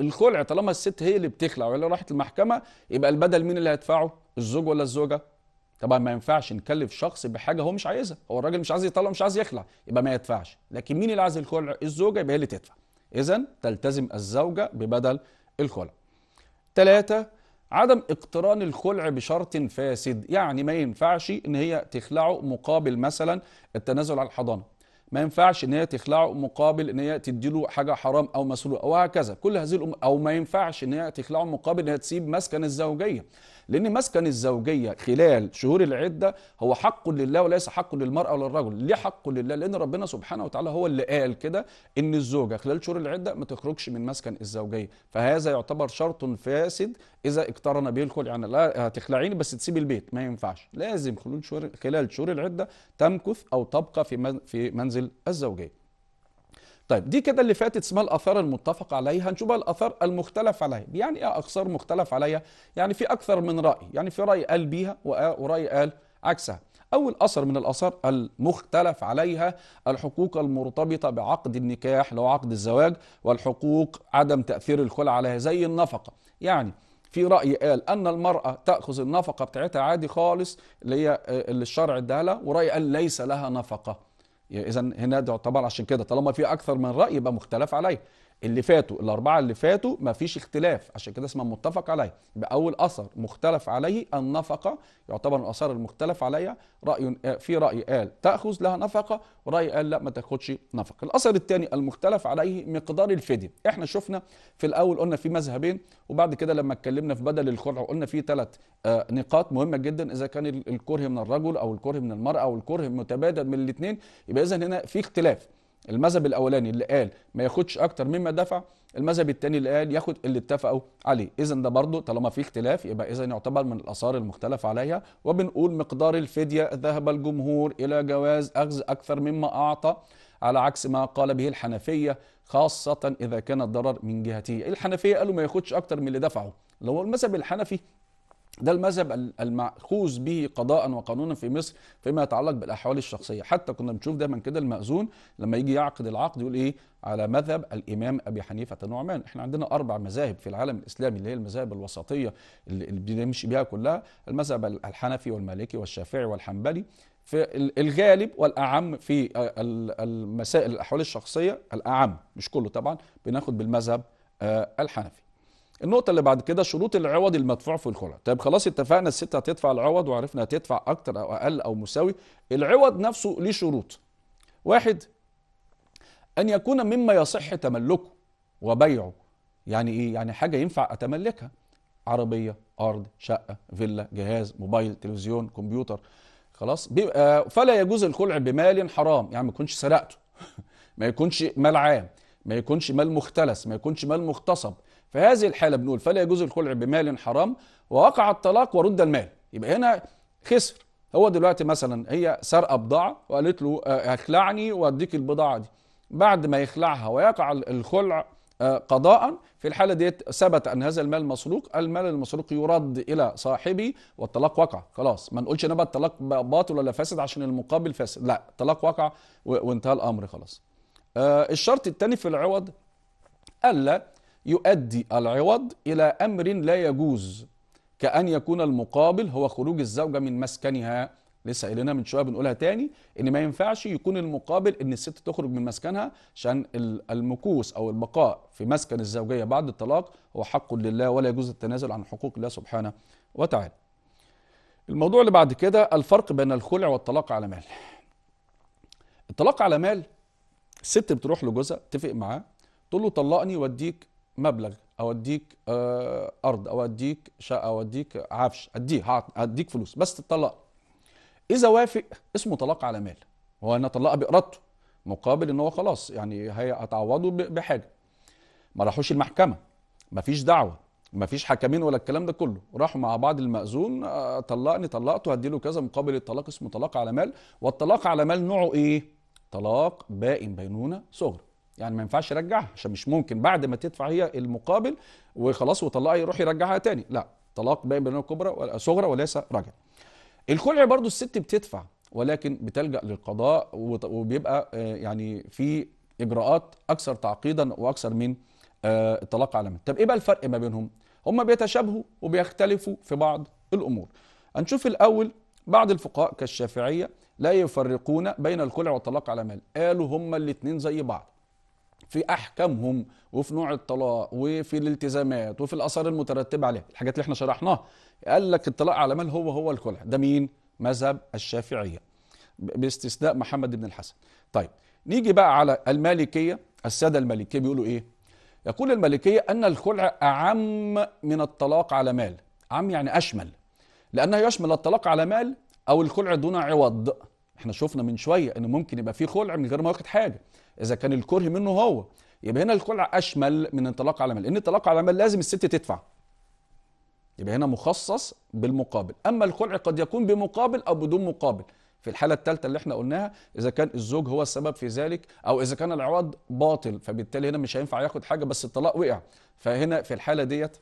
الخلع طالما الست هي اللي بتخلع ولا راحت المحكمة يبقى البدل مين اللي هيدفعه الزوج ولا الزوجة طبعا ما ينفعش نكلف شخص بحاجه هو مش عايزها هو الراجل مش عايز يطلع مش عايز يخلع يبقى ما يدفعش لكن مين اللي عايز الخلع الزوجه يبقى هي اللي تدفع اذا تلتزم الزوجه ببدل الخلع ثلاثة عدم اقتران الخلع بشرط فاسد يعني ما ينفعش ان هي تخلعه مقابل مثلا التنازل عن الحضانه ما ينفعش ان هي تخلعه مقابل ان هي تدي له حاجه حرام او مسروقه وهكذا كل هذه الأم... او ما ينفعش ان هي تخلعه مقابل ان هي تسيب مسكن الزوجيه لأن مسكن الزوجية خلال شهور العدة هو حق لله وليس حق للمرأة وللرجل ليه حق لله لأن ربنا سبحانه وتعالى هو اللي قال كده إن الزوجة خلال شهور العدة ما تخرجش من مسكن الزوجية فهذا يعتبر شرط فاسد إذا اقترن به الكل يعني لا هتخلعيني بس تسيبي البيت ما ينفعش لازم خلال شهور العدة تمكث أو تبقى في في منزل الزوجية طيب دي كده اللي فاتت اسمها الاثار المتفق عليها هنشوف بقى الاثار المختلف عليها يعني ايه اثار مختلف عليها يعني في اكثر من راي يعني في راي قال بيها وراي قال عكسها أول أثر من الآثار المختلف عليها الحقوق المرتبطة بعقد النكاح لو عقد الزواج والحقوق عدم تأثير الخلع عليها زي النفقة يعني في رأي قال أن المرأة تأخذ النفقة بتاعتها عادي خالص اللي هي آه، اللي الشرع ادها لها ورأي قال ليس لها نفقة اذا هنا تعتبر عشان كده طالما في اكثر من راي يبقى مختلف عليه اللي فاتوا الاربعه اللي فاتوا ما فيش اختلاف عشان كده اسمها متفق عليه يبقى اول اثر مختلف عليه النفقه يعتبر الاثار المختلف عليها راي آه، في راي قال تاخذ لها نفقه وراي قال لا ما تاخدش نفقه الاثر الثاني المختلف عليه مقدار الفديه احنا شفنا في الاول قلنا في مذهبين وبعد كده لما اتكلمنا في بدل الخلع قلنا في ثلاث آه، نقاط مهمه جدا اذا كان الكره من الرجل او الكره من المراه او الكره متبادل من الاثنين يبقى اذا هنا في اختلاف المذهب الاولاني اللي قال ما ياخدش اكتر مما دفع المذهب الثاني اللي قال ياخد اللي اتفقوا عليه اذا ده برضه طالما في اختلاف يبقى اذا يعتبر من الاثار المختلف عليها وبنقول مقدار الفديه ذهب الجمهور الى جواز اخذ اكثر مما اعطى على عكس ما قال به الحنفيه خاصه اذا كان الضرر من جهته الحنفيه قالوا ما ياخدش اكتر من اللي دفعه لو المذهب الحنفي ده المذهب المأخوذ به قضاء وقانونا في مصر فيما يتعلق بالاحوال الشخصيه حتى كنا بنشوف دايما كده المأذون لما يجي يعقد العقد يقول ايه على مذهب الامام ابي حنيفه النعمان احنا عندنا اربع مذاهب في العالم الاسلامي اللي هي المذاهب الوسطيه اللي بنمشي بها كلها المذهب الحنفي والمالكي والشافعي والحنبلي في الغالب والاعم في المسائل الاحوال الشخصيه الاعم مش كله طبعا بناخد بالمذهب آه، الحنفي النقطة اللي بعد كده شروط العوض المدفوع في الخلع طيب خلاص اتفقنا الست هتدفع العوض وعرفنا هتدفع أكتر أو أقل أو مساوي العوض نفسه ليه شروط واحد أن يكون مما يصح تملكه وبيعه يعني إيه؟ يعني حاجة ينفع أتملكها عربية أرض شقة فيلا جهاز موبايل تلفزيون كمبيوتر خلاص بيبقى فلا يجوز الخلع بمال حرام يعني ما يكونش سرقته ما يكونش مال عام ما يكونش مال مختلس ما يكونش مال مغتصب في هذه الحاله بنقول فلا يجوز الخلع بمال حرام ووقع الطلاق ورد المال يبقى هنا خسر هو دلوقتي مثلا هي سرقه بضاعه وقالت له اخلعني آه، واديك البضاعه دي بعد ما يخلعها ويقع الخلع آه، قضاء في الحالة ديت ثبت أن هذا المال مسروق المال المسروق يرد إلى صاحبه والطلاق وقع خلاص ما نقولش نبقى الطلاق باطل ولا فاسد عشان المقابل فاسد لا الطلاق وقع وانتهى الأمر خلاص آه، الشرط الثاني في العوض ألا يؤدي العوض إلى أمر لا يجوز كأن يكون المقابل هو خروج الزوجة من مسكنها لسه قايلينها من شويه بنقولها تاني ان ما ينفعش يكون المقابل ان الست تخرج من مسكنها عشان المكوس او البقاء في مسكن الزوجيه بعد الطلاق هو حق لله ولا يجوز التنازل عن حقوق الله سبحانه وتعالى. الموضوع اللي بعد كده الفرق بين الخلع والطلاق على مال. الطلاق على مال الست بتروح لجوزها تفق معاه تقول له طلقني وديك مبلغ او اديك آه، ارض او اديك شقه او اديك عفش اديه هديك فلوس بس تطلق اذا وافق اسمه طلاق على مال هو انا طلقها بارادته مقابل ان هو خلاص يعني هتعوضه بحاجه ما راحوش المحكمه ما فيش دعوه ما فيش حكمين ولا الكلام ده كله راحوا مع بعض المأذون آه، طلقني طلقته له كذا مقابل الطلاق اسمه طلاق على مال والطلاق على مال نوعه ايه طلاق بائن بينونه صغرى يعني ما ينفعش يرجعها عشان مش ممكن بعد ما تدفع هي المقابل وخلاص وطلقها يروح يرجعها تاني لا طلاق باين بينه كبرى صغرى وليس رجع الخلع برضو الست بتدفع ولكن بتلجا للقضاء وبيبقى آه، يعني في اجراءات اكثر تعقيدا واكثر من آه، الطلاق عالميا طب ايه بقى الفرق ما بينهم هما بيتشابهوا وبيختلفوا في بعض الامور هنشوف الاول بعض الفقهاء كالشافعيه لا يفرقون بين الخلع والطلاق على مال قالوا هما الاثنين زي بعض في احكامهم وفي نوع الطلاق وفي الالتزامات وفي الاثار المترتبه عليها الحاجات اللي احنا شرحناها قال لك الطلاق على مال هو هو الكلع ده مين مذهب الشافعيه باستثناء محمد بن الحسن طيب نيجي بقى على المالكيه الساده المالكيه بيقولوا ايه يقول المالكيه ان الخلع اعم من الطلاق على مال عم يعني اشمل لانه يشمل الطلاق على مال او الخلع دون عوض احنا شفنا من شويه ان ممكن يبقى في خلع من غير ما ياخد حاجه اذا كان الكره منه هو يبقى هنا الكلع اشمل من انطلاق على مال لان انطلاق على مال لازم الست تدفع يبقى هنا مخصص بالمقابل اما الكلع قد يكون بمقابل او بدون مقابل في الحالة الثالثة اللي احنا قلناها إذا كان الزوج هو السبب في ذلك أو إذا كان العوض باطل فبالتالي هنا مش هينفع ياخد حاجة بس الطلاق وقع فهنا في الحالة ديت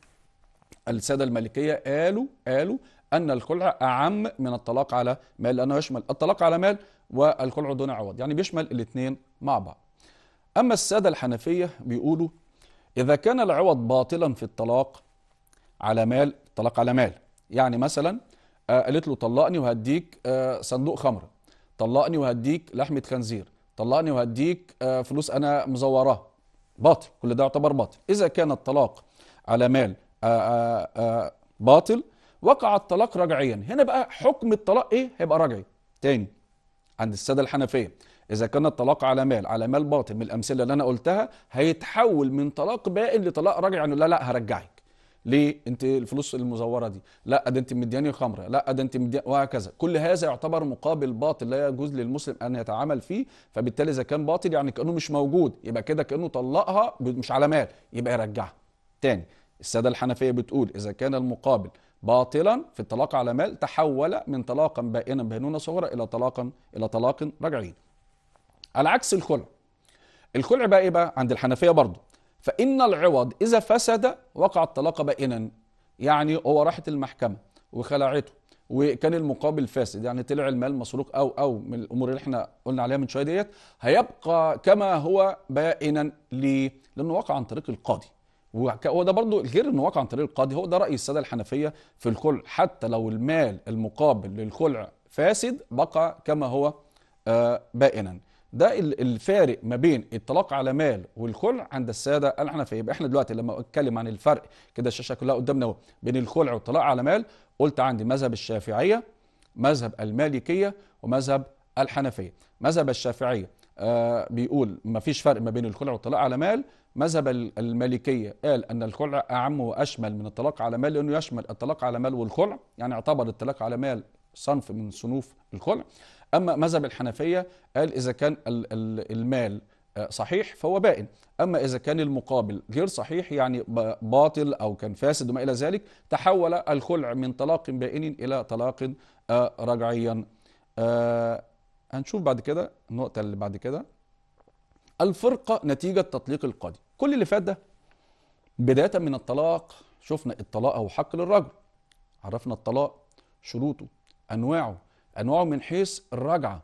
السادة المالكية قالوا قالوا أن الخلع أعم من الطلاق على مال لأنه يشمل الطلاق على مال والخلع دون عوض يعني بيشمل الاثنين مع بعض أما السادة الحنفية بيقولوا إذا كان العوض باطلا في الطلاق على مال طلاق على مال يعني مثلا آه، قالت له طلقني وهديك آه، صندوق خمر طلقني وهديك لحمة خنزير طلقني وهديك آه، فلوس أنا مزوراها باطل كل ده يعتبر باطل إذا كان الطلاق على مال باطل وقع الطلاق رجعيا هنا بقى حكم الطلاق إيه هيبقى رجعي تاني عند السادة الحنفية اذا كان الطلاق على مال على مال باطل من الامثله اللي انا قلتها هيتحول من طلاق بائن لطلاق راجع أنه لا لا هرجعك ليه انت الفلوس المزوره دي لا ده انت مدياني خمره لا ده انت مدياني وهكذا كل هذا يعتبر مقابل باطل لا يجوز للمسلم ان يتعامل فيه فبالتالي اذا كان باطل يعني كانه مش موجود يبقى كده كانه طلقها مش على مال يبقى يرجعها تاني الساده الحنفيه بتقول اذا كان المقابل باطلا في الطلاق على مال تحول من طلاقا بائنا بينونه صغرى الى طلاقا الى طلاق رجعي على عكس الخلع الخلع بقى ايه بقى عند الحنفيه برضه فان العوض اذا فسد وقع الطلاق بائنا يعني هو راحت المحكمه وخلعته وكان المقابل فاسد يعني طلع المال مسروق او او من الامور اللي احنا قلنا عليها من شويه ديت هيبقى كما هو بائنا ليه؟ لانه وقع عن طريق القاضي وهو ده برضه غير انه وقع عن طريق القاضي هو ده راي الساده الحنفيه في الخلع حتى لو المال المقابل للخلع فاسد بقى كما هو آه، بائنا ده الفارق ما بين الطلاق على مال والخلع عند الساده الحنفيه يبقى احنا دلوقتي لما اتكلم عن الفرق كده الشاشه كلها قدامنا اهو بين الخلع والطلاق على مال قلت عندي مذهب الشافعيه مذهب المالكيه ومذهب الحنفيه مذهب الشافعيه آه بيقول ما فيش فرق ما بين الخلع والطلاق على مال مذهب المالكيه قال ان الخلع اعم واشمل من الطلاق على مال لانه يشمل الطلاق على مال والخلع يعني اعتبر الطلاق على مال صنف من صنوف الخلع أما مذهب الحنفية قال إذا كان المال آه، صحيح فهو بائن أما إذا كان المقابل غير صحيح يعني باطل أو كان فاسد وما إلى ذلك تحول الخلع من طلاق بائن إلى طلاق آه، رجعيا آه، هنشوف بعد كده النقطة اللي بعد كده الفرقة نتيجة تطليق القاضي كل اللي فات ده بداية من الطلاق شفنا الطلاق هو حق للرجل عرفنا الطلاق شروطه أنواعه انواع من حيث الرجعه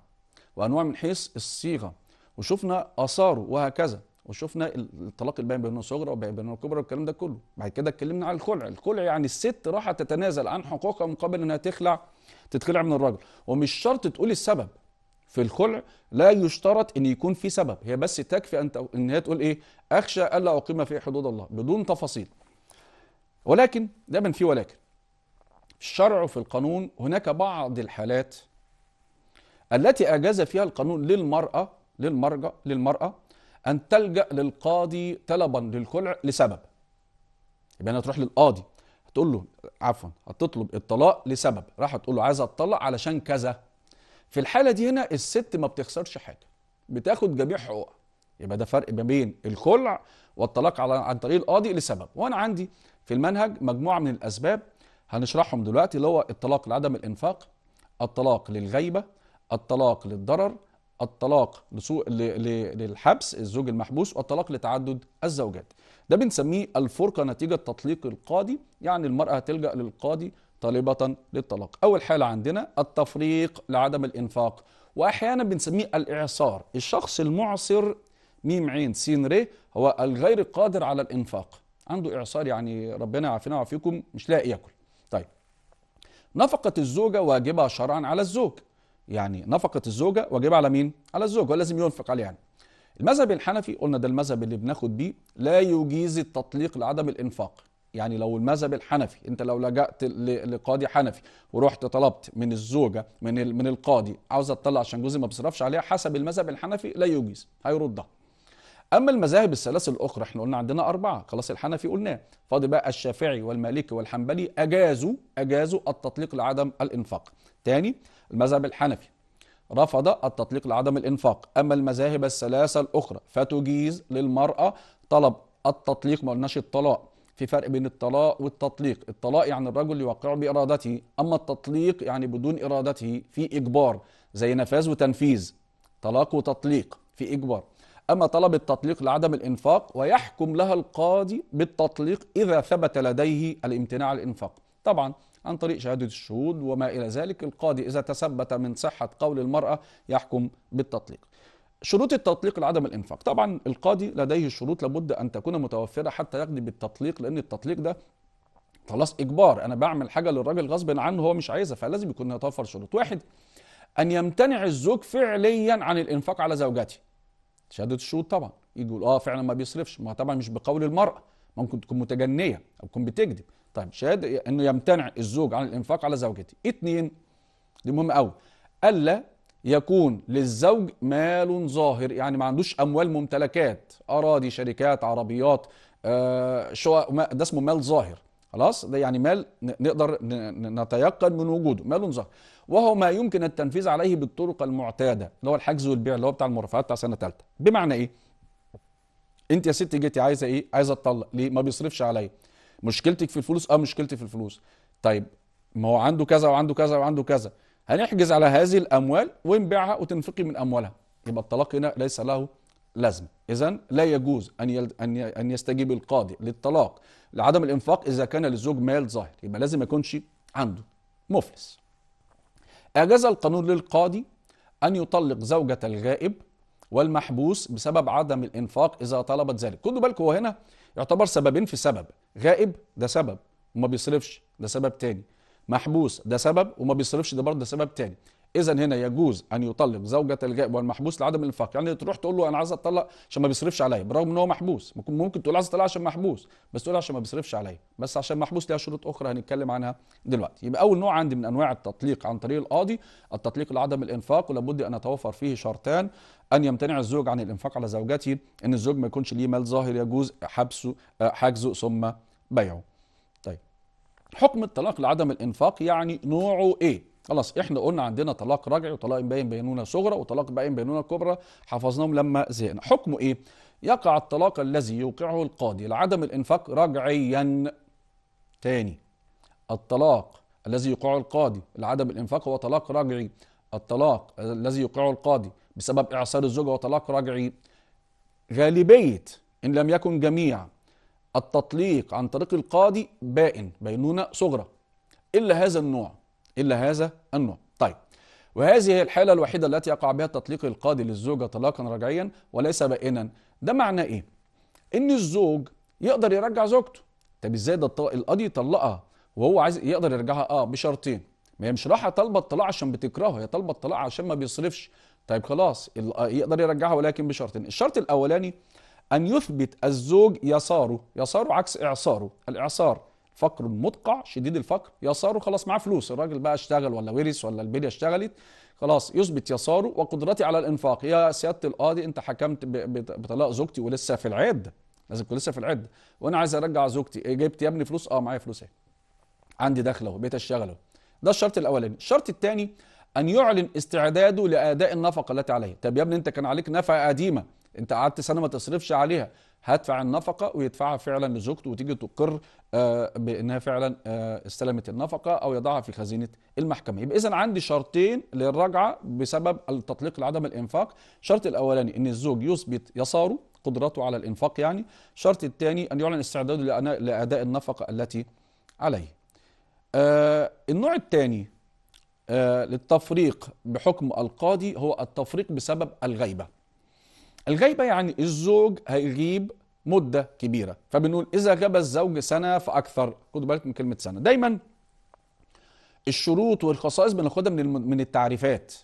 وانواع من حيث الصيغه وشفنا اثاره وهكذا وشفنا الطلاق البين بينه الصغرى وبين بينه الكبرى والكلام ده كله بعد كده اتكلمنا عن الخلع الخلع يعني الست راحت تتنازل عن حقوقها مقابل انها تخلع تتخلع من الراجل ومش شرط تقول السبب في الخلع لا يشترط ان يكون في سبب هي بس تكفي ان ان هي تقول ايه اخشى الا اقيم في حدود الله بدون تفاصيل ولكن دايما في ولكن الشرع في القانون هناك بعض الحالات التي أجاز فيها القانون للمرأة للمرجة للمرأة أن تلجأ للقاضي طلبا للخلع لسبب يبقى أنا تروح للقاضي هتقول له عفوا هتطلب الطلاق لسبب راح تقول له عايز اتطلق علشان كذا في الحالة دي هنا الست ما بتخسرش حاجة بتاخد جميع حقوقها يبقى ده فرق ما بين الخلع والطلاق على عن طريق القاضي لسبب وانا عندي في المنهج مجموعة من الأسباب هنشرحهم دلوقتي اللي هو الطلاق لعدم الانفاق الطلاق للغيبه الطلاق للضرر الطلاق لسوء للحبس الزوج المحبوس والطلاق لتعدد الزوجات ده بنسميه الفرقه نتيجه تطليق القاضي يعني المراه هتلجا للقاضي طالبه للطلاق اول حاله عندنا التفريق لعدم الانفاق واحيانا بنسميه الاعصار الشخص المعصر ميم عين سين ري هو الغير قادر على الانفاق عنده اعصار يعني ربنا يعافينا ويعافيكم مش لاقي ياكل نفقة الزوجة واجبة شرعا على الزوج يعني نفقة الزوجة واجبة على مين؟ على الزوج ولازم ينفق عليها يعني. المذهب الحنفي قلنا ده المذهب اللي بناخد بيه لا يجيز التطليق لعدم الإنفاق يعني لو المذهب الحنفي انت لو لجأت لقاضي حنفي ورحت طلبت من الزوجة من من القاضي عاوزة تطلع عشان جوزي ما بيصرفش عليها حسب المذهب الحنفي لا يجيز هيردها اما المذاهب الثلاث الاخرى احنا قلنا عندنا اربعه خلاص الحنفي قلناه فاضي بقى الشافعي والمالكي والحنبلي اجازوا اجازوا التطليق لعدم الانفاق تاني المذهب الحنفي رفض التطليق لعدم الانفاق اما المذاهب الثلاثه الاخرى فتجيز للمراه طلب التطليق ما قلناش الطلاق في فرق بين الطلاق والتطليق الطلاق يعني الرجل يوقع بارادته اما التطليق يعني بدون ارادته في اجبار زي نفاذ وتنفيذ طلاق وتطليق في اجبار أما طلب التطليق لعدم الإنفاق ويحكم لها القاضي بالتطليق إذا ثبت لديه الامتناع عن الإنفاق طبعا عن طريق شهادة الشهود وما إلى ذلك القاضي إذا تثبت من صحة قول المرأة يحكم بالتطليق شروط التطليق لعدم الإنفاق طبعا القاضي لديه شروط لابد أن تكون متوفرة حتى يقضي بالتطليق لأن التطليق ده خلاص إجبار أنا بعمل حاجة للراجل غصب عنه هو مش عايزها فلازم يكون يتوفر شروط واحد أن يمتنع الزوج فعليا عن الإنفاق على زوجته شهاده الشهود طبعا يجي يقول اه فعلا ما بيصرفش ما طبعا مش بقول المراه ممكن تكون متجنيه او تكون بتكذب طيب شهاده انه يمتنع الزوج عن الانفاق على زوجته اثنين دي مهمه قوي الا يكون للزوج مال ظاهر يعني ما عندوش اموال ممتلكات اراضي شركات عربيات آه شقق ده اسمه مال ظاهر خلاص ده يعني مال نقدر نتيقن من وجوده مال ظاهر وهو ما يمكن التنفيذ عليه بالطرق المعتاده اللي هو الحجز والبيع اللي هو بتاع المرافعات بتاع سنه ثالثه بمعنى ايه انت يا ست جيتي عايزه ايه عايزه اتطلق ليه ما بيصرفش عليا مشكلتك في الفلوس اه مشكلتي في الفلوس طيب ما هو عنده كذا وعنده كذا وعنده كذا هنحجز على هذه الاموال ونبيعها وتنفقي من اموالها يبقى الطلاق هنا ليس له لازمه اذا لا يجوز ان يل... ان ان يستجيب القاضي للطلاق لعدم الانفاق اذا كان للزوج مال ظاهر يبقى لازم ما يكونش عنده مفلس أجاز القانون للقاضي أن يطلق زوجة الغائب والمحبوس بسبب عدم الإنفاق إذا طلبت ذلك خدوا بالكم هو هنا يعتبر سببين في سبب غائب ده سبب وما بيصرفش ده سبب تاني محبوس ده سبب وما بيصرفش ده برضه سبب تاني اذا هنا يجوز ان يطلق زوجه الجائب والمحبوس لعدم الانفاق يعني تروح تقول له انا عايز اطلق عشان ما بيصرفش عليا برغم ان هو محبوس ممكن تقول عايز اطلق عشان محبوس بس تقول عشان ما بيصرفش عليا بس عشان محبوس ليها شروط اخرى هنتكلم عنها دلوقتي يبقى اول نوع عندي من انواع التطليق عن طريق القاضي التطليق لعدم الانفاق ولابد ان يتوفر فيه شرطان ان يمتنع الزوج عن الانفاق على زوجته ان الزوج ما يكونش ليه مال ظاهر يجوز حبسه آه، حجزه ثم بيعه طيب، حكم الطلاق لعدم الانفاق يعني نوعه ايه خلاص احنا قلنا عندنا طلاق رجعي وطلاق باين بينونه صغرى وطلاق باين بينونه كبرى حفظناهم لما زهقنا حكمه ايه يقع الطلاق الذي يوقعه القاضي لعدم الانفاق رجعيا تاني الطلاق الذي يوقعه القاضي لعدم الانفاق هو طلاق رجعي الطلاق الذي يوقعه القاضي بسبب اعصار الزوجه وطلاق رجعي غالبيه ان لم يكن جميع التطليق عن طريق القاضي بائن بينونه صغرى الا هذا النوع إلا هذا النوع طيب وهذه هي الحالة الوحيدة التي يقع بها التطليق القاضي للزوجة طلاقا رجعيا وليس بائنا ده معناه إيه؟ إن الزوج يقدر يرجع زوجته طب إزاي ده القاضي يطلقها وهو عايز يقدر يرجعها اه بشرطين ما هي مش رايحه طالبه الطلاق عشان بتكرهه هي طالبه الطلاق عشان ما بيصرفش طيب خلاص آه، يقدر يرجعها ولكن بشرطين الشرط الاولاني ان يثبت الزوج يساره يساره عكس اعصاره الاعصار فقر مدقع شديد الفقر يساره خلاص معاه فلوس الراجل بقى اشتغل ولا ورث ولا البنيه اشتغلت خلاص يثبت يساره وقدرتي على الانفاق يا سياده القاضي انت حكمت بطلاق زوجتي ولسه في العده لازم تكون لسه في العده وانا عايز ارجع زوجتي إيه، جبت يا ابني فلوس اه معايا فلوس اهي عندي دخل اهو بقيت اشتغل ده الشرط الاولاني الشرط الثاني ان يعلن استعداده لاداء النفقه التي عليه طب يا ابني انت كان عليك نفقه قديمه انت قعدت سنه ما تصرفش عليها هدفع النفقه ويدفعها فعلا لزوجته وتيجي تقر آه، بانها فعلا آه، استلمت النفقه او يضعها في خزينه المحكمه يبقى اذا عندي شرطين للرجعه بسبب التطليق لعدم الانفاق الشرط الاولاني ان الزوج يثبت يساره قدرته على الانفاق يعني الشرط الثاني ان يعلن استعداده لاداء النفقه التي عليه آه، النوع الثاني للتفريق بحكم القاضي هو التفريق بسبب الغيبه الغيبة يعني الزوج هيغيب مدة كبيرة فبنقول إذا غاب الزوج سنة فأكثر خدوا بالك من كلمة سنة دايما الشروط والخصائص بناخدها من من التعريفات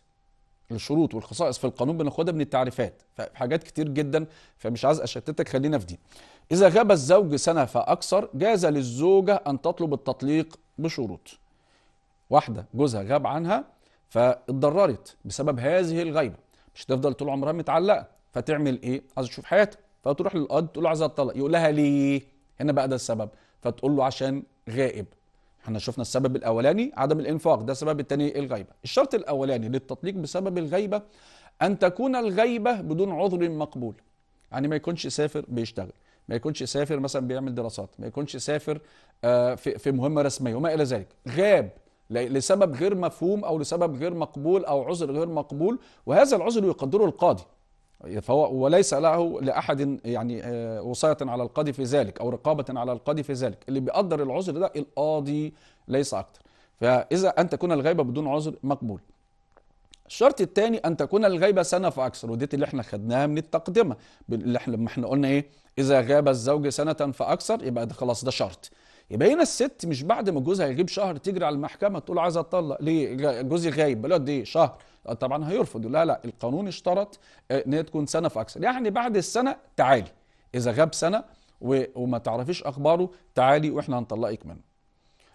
الشروط والخصائص في القانون بناخدها من التعريفات فحاجات كتير جدا فمش عايز اشتتك خلينا في دي اذا غاب الزوج سنه فاكثر جاز للزوجه ان تطلب التطليق بشروط واحده جوزها غاب عنها فاتضررت بسبب هذه الغيبه مش تفضل طول عمرها متعلقه فتعمل ايه عايز تشوف حياتها فتروح للقاضي تقول له عايز اتطلق يقول لها ليه هنا بقى ده السبب فتقول له عشان غائب احنا شفنا السبب الاولاني عدم الانفاق ده السبب الثاني الغيبه الشرط الاولاني للتطليق بسبب الغيبه ان تكون الغيبه بدون عذر مقبول يعني ما يكونش سافر بيشتغل ما يكونش سافر مثلا بيعمل دراسات ما يكونش سافر آه، في مهمه رسميه وما الى ذلك غاب لسبب غير مفهوم او لسبب غير مقبول او عذر غير مقبول وهذا العذر يقدره القاضي فهو وليس له لأحد يعني آه، وصاية على القاضي في ذلك أو رقابة على القاضي في ذلك اللي بيقدر العذر ده القاضي ليس اكثر فإذا أن تكون الغيبة بدون عذر مقبول الشرط الثاني ان تكون الغيبه سنه فاكثر ودي اللي احنا خدناها من التقدمه اللي احنا لما احنا قلنا ايه اذا غاب الزوج سنه فاكثر يبقى ده خلاص ده شرط يبقى هنا الست مش بعد ما جوزها يغيب شهر تجري على المحكمه تقول عايزه اطلق ليه جوزي غايب بقاله قد ايه شهر طبعا هيرفض لا لا القانون اشترط آه، ان هي تكون سنه فاكثر يعني بعد السنه تعالي اذا غاب سنه وما تعرفيش اخباره تعالي واحنا هنطلقك منه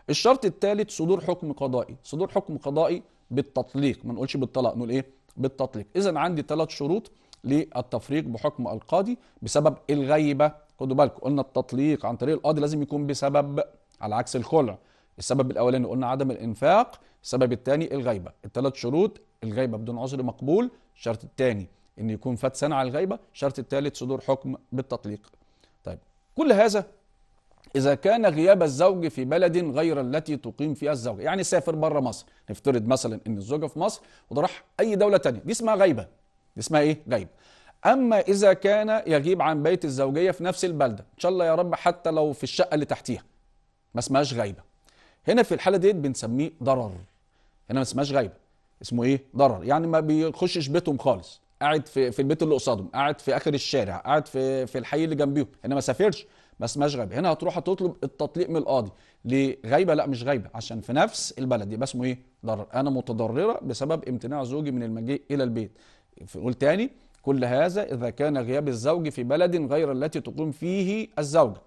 الشرط الثالث صدور حكم قضائي صدور حكم قضائي بالتطليق ما نقولش بالطلاق نقول ايه بالتطليق اذا عندي ثلاث شروط للتفريق بحكم القاضي بسبب الغيبه خدوا بالكم قلنا التطليق عن طريق القاضي لازم يكون بسبب على عكس الخلع السبب الاولاني قلنا عدم الانفاق السبب الثاني الغيبه الثلاث شروط الغيبه بدون عذر مقبول الشرط الثاني ان يكون فات سنه على الغيبه الشرط الثالث صدور حكم بالتطليق طيب كل هذا اذا كان غياب الزوج في بلد غير التي تقيم فيها الزوجه يعني سافر بره مصر نفترض مثلا ان الزوجه في مصر وده راح اي دوله تانية دي اسمها غيبه دي اسمها ايه غيبه اما اذا كان يغيب عن بيت الزوجيه في نفس البلده ان شاء الله يا رب حتى لو في الشقه اللي تحتيها ما اسمهاش غيبه هنا في الحاله ديت بنسميه ضرر هنا ما اسمهاش غيبه اسمه ايه ضرر يعني ما بيخشش بيتهم خالص قاعد في في البيت اللي قصادهم قاعد في اخر الشارع قاعد في في الحي اللي جنبيهم هنا ما سافرش ما اسمهاش غايبه هنا هتروح هتطلب التطليق من القاضي غايبه لا مش غايبه عشان في نفس البلد يبقى اسمه ايه ضرر انا متضرره بسبب امتناع زوجي من المجيء الى البيت قول تاني كل هذا اذا كان غياب الزوج في بلد غير التي تقوم فيه الزوجه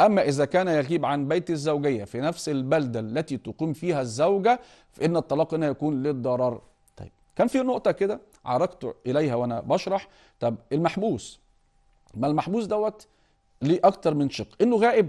أما إذا كان يغيب عن بيت الزوجية في نفس البلدة التي تقيم فيها الزوجة فإن الطلاق هنا يكون للضرر طيب كان في نقطة كده عرجت إليها وأنا بشرح طب المحبوس ما المحبوس دوت ليه أكتر من شق إنه غائب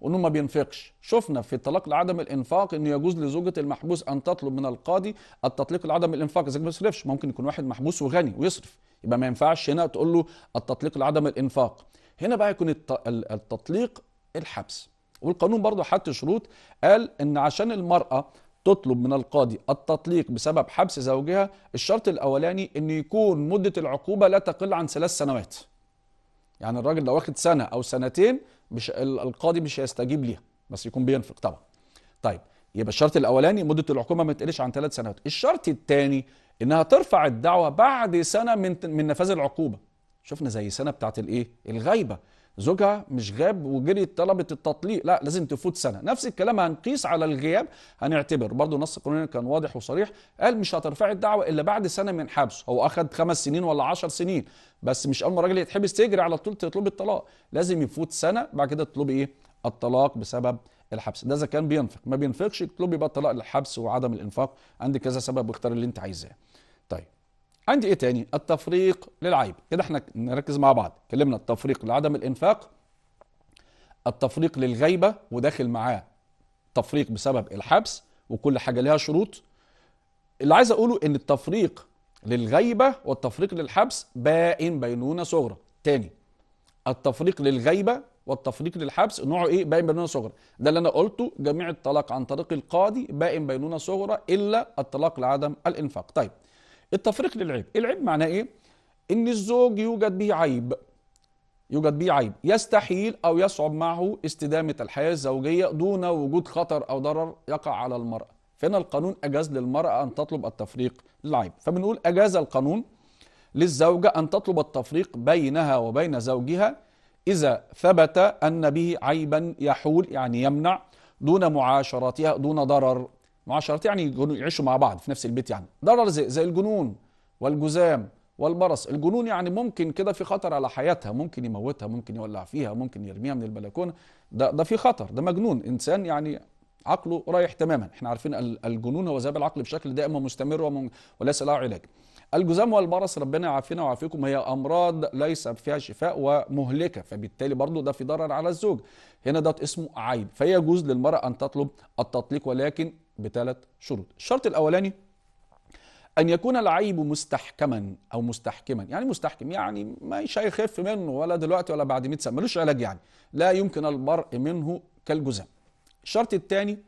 وانه ما بينفقش شفنا في الطلاق لعدم الانفاق انه يجوز لزوجه المحبوس ان تطلب من القاضي التطليق لعدم الانفاق اذا ما بيصرفش ممكن يكون واحد محبوس وغني ويصرف يبقى ما ينفعش هنا تقول له التطليق لعدم الانفاق هنا بقى يكون التطليق الحبس والقانون برضه حط شروط قال ان عشان المرأة تطلب من القاضي التطليق بسبب حبس زوجها الشرط الاولاني ان يكون مدة العقوبة لا تقل عن ثلاث سنوات يعني الراجل لو واخد سنة او سنتين مش القاضي مش هيستجيب ليها بس يكون بينفق طبعا طيب يبقى الشرط الاولاني مده العقوبه ما تقلش عن ثلاث سنوات الشرط الثاني انها ترفع الدعوه بعد سنه من من نفاذ العقوبه شفنا زي سنه بتاعت الايه الغيبه زوجها مش غاب وجري طلبت التطليق لا لازم تفوت سنه نفس الكلام هنقيس على الغياب هنعتبر برضو نص القانون كان واضح وصريح قال مش هترفع الدعوه الا بعد سنه من حبسه هو اخذ خمس سنين ولا عشر سنين بس مش اول ما الراجل يتحبس تجري على طول تطلب الطلاق لازم يفوت سنه بعد كده تطلبي ايه الطلاق بسبب الحبس ده اذا كان بينفق ما بينفقش تطلبي بقى الطلاق للحبس وعدم الانفاق عندك كذا سبب واختار اللي انت عايزاه عندي ايه تاني التفريق للعيب كده احنا نركز مع بعض كلمنا التفريق لعدم الانفاق التفريق للغيبه وداخل معاه تفريق بسبب الحبس وكل حاجه ليها شروط اللي عايز اقوله ان التفريق للغيبه والتفريق للحبس باين بينونه صغرى تاني التفريق للغيبه والتفريق للحبس نوعه ايه باين بينونه صغرى ده اللي انا قلته جميع الطلاق عن طريق القاضي باين بينونه صغرى الا الطلاق لعدم الانفاق طيب التفريق للعيب العيب معناه ايه ان الزوج يوجد به عيب يوجد به عيب يستحيل او يصعب معه استدامه الحياه الزوجيه دون وجود خطر او ضرر يقع على المراه فهنا القانون اجاز للمراه ان تطلب التفريق للعيب فبنقول اجاز القانون للزوجه ان تطلب التفريق بينها وبين زوجها اذا ثبت ان به عيبا يحول يعني يمنع دون معاشرتها دون ضرر معاشرات يعني يعيشوا مع بعض في نفس البيت يعني ضرر زي, زي الجنون والجزام والبرص الجنون يعني ممكن كده في خطر على حياتها ممكن يموتها ممكن يولع فيها ممكن يرميها من البلكونه ده ده في خطر ده مجنون انسان يعني عقله رايح تماما احنا عارفين الجنون هو ذهاب العقل بشكل دائم ومستمر وليس له علاج الجزام والبرص ربنا يعافينا ويعافيكم هي امراض ليس فيها شفاء ومهلكه فبالتالي برضه ده في ضرر على الزوج هنا ده اسمه عيب فيجوز للمراه ان تطلب التطليق ولكن بثلاث شروط الشرط الاولاني ان يكون العيب مستحكما او مستحكما يعني مستحكم يعني مش هيخف منه ولا دلوقتي ولا بعد 100 سنه ملوش علاج يعني لا يمكن البرء منه كالجزام الشرط الثاني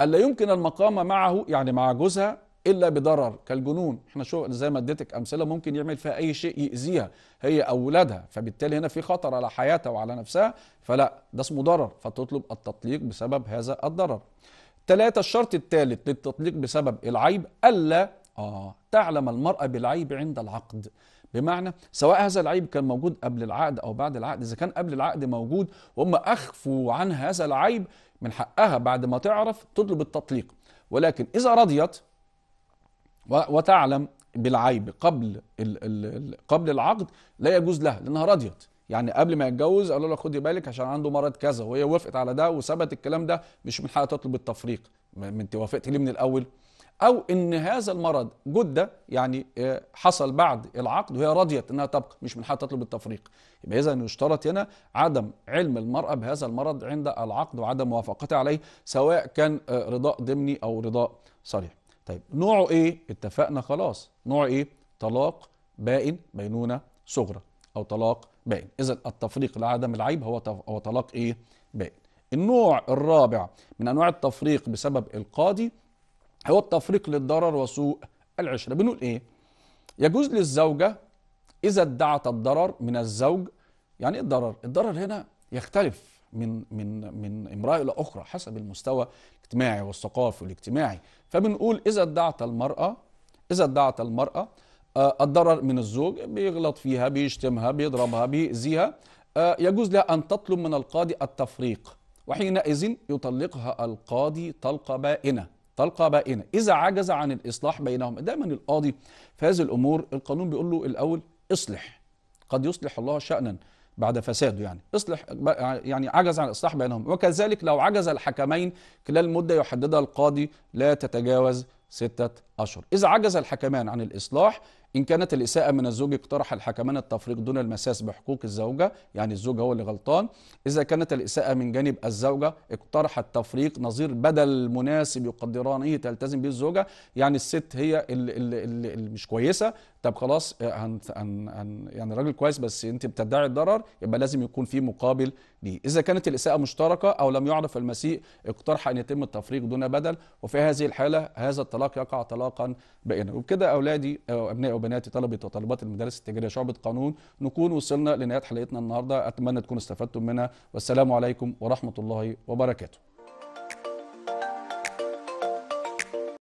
الا يمكن المقام معه يعني مع جوزها الا بضرر كالجنون احنا شو زي ما اديتك امثله ممكن يعمل فيها اي شيء ياذيها هي او اولادها فبالتالي هنا في خطر على حياتها وعلى نفسها فلا ده اسمه ضرر فتطلب التطليق بسبب هذا الضرر ثلاثة الشرط الثالث للتطليق بسبب العيب ألا آه تعلم المرأة بالعيب عند العقد بمعنى سواء هذا العيب كان موجود قبل العقد أو بعد العقد إذا كان قبل العقد موجود وهم أخفوا عن هذا العيب من حقها بعد ما تعرف تطلب التطليق ولكن إذا رضيت وتعلم بالعيب قبل قبل العقد لا يجوز لها لأنها رضيت يعني قبل ما يتجوز قالوا لها خدي بالك عشان عنده مرض كذا وهي وافقت على ده وثبت الكلام ده مش من حقها تطلب التفريق ما انت وافقت ليه من الاول او ان هذا المرض جده يعني آه، حصل بعد العقد وهي رضيت انها تبقى مش من حقها تطلب التفريق يبقى اذا يشترط هنا عدم علم المراه بهذا المرض عند العقد وعدم موافقتها عليه سواء كان آه، رضاء ضمني او رضاء صريح طيب نوعه ايه اتفقنا خلاص نوعه ايه طلاق بائن بينونه صغرى او طلاق باين اذا التفريق لعدم العيب هو هو طلاق ايه باين النوع الرابع من انواع التفريق بسبب القاضي هو التفريق للضرر وسوء العشره بنقول ايه يجوز للزوجه اذا ادعت الضرر من الزوج يعني إيه الضرر الضرر هنا يختلف من من من امراه الى اخرى حسب المستوى الاجتماعي والثقافي والاجتماعي فبنقول اذا ادعت المراه اذا ادعت المراه آه، الضرر من الزوج بيغلط فيها بيشتمها بيضربها بيأذيها آه، يجوز لها أن تطلب من القاضي التفريق وحينئذ يطلقها القاضي طلقة بائنة طلقة بائنة إذا عجز عن الإصلاح بينهم دائما القاضي في هذه الأمور القانون بيقول له الأول اصلح قد يصلح الله شأنا بعد فساده يعني اصلح يعني عجز عن الاصلاح بينهم وكذلك لو عجز الحكمين خلال مده يحددها القاضي لا تتجاوز ستة أشهر إذا عجز الحكمان عن الإصلاح إن كانت الإساءة من الزوج اقترح الحكمان التفريق دون المساس بحقوق الزوجة يعني الزوج هو اللي غلطان إذا كانت الإساءة من جانب الزوجة اقترح التفريق نظير بدل مناسب يقدرانه تلتزم به الزوجة يعني الست هي اللي مش كويسة طب خلاص آه، هن هن هن يعني راجل كويس بس انت بتدعي الضرر يبقى لازم يكون في مقابل ليه اذا كانت الاساءه مشتركه او لم يعرف المسيء اقترح ان يتم التفريق دون بدل وفي هذه الحاله هذا الطلاق يقع طلاقا بائنا وبكده اولادي او آه، ابنائي وبناتي طلبه وطالبات المدارس التجاريه شعبه قانون نكون وصلنا لنهايه حلقتنا النهارده اتمنى تكونوا استفدتم منها والسلام عليكم ورحمه الله وبركاته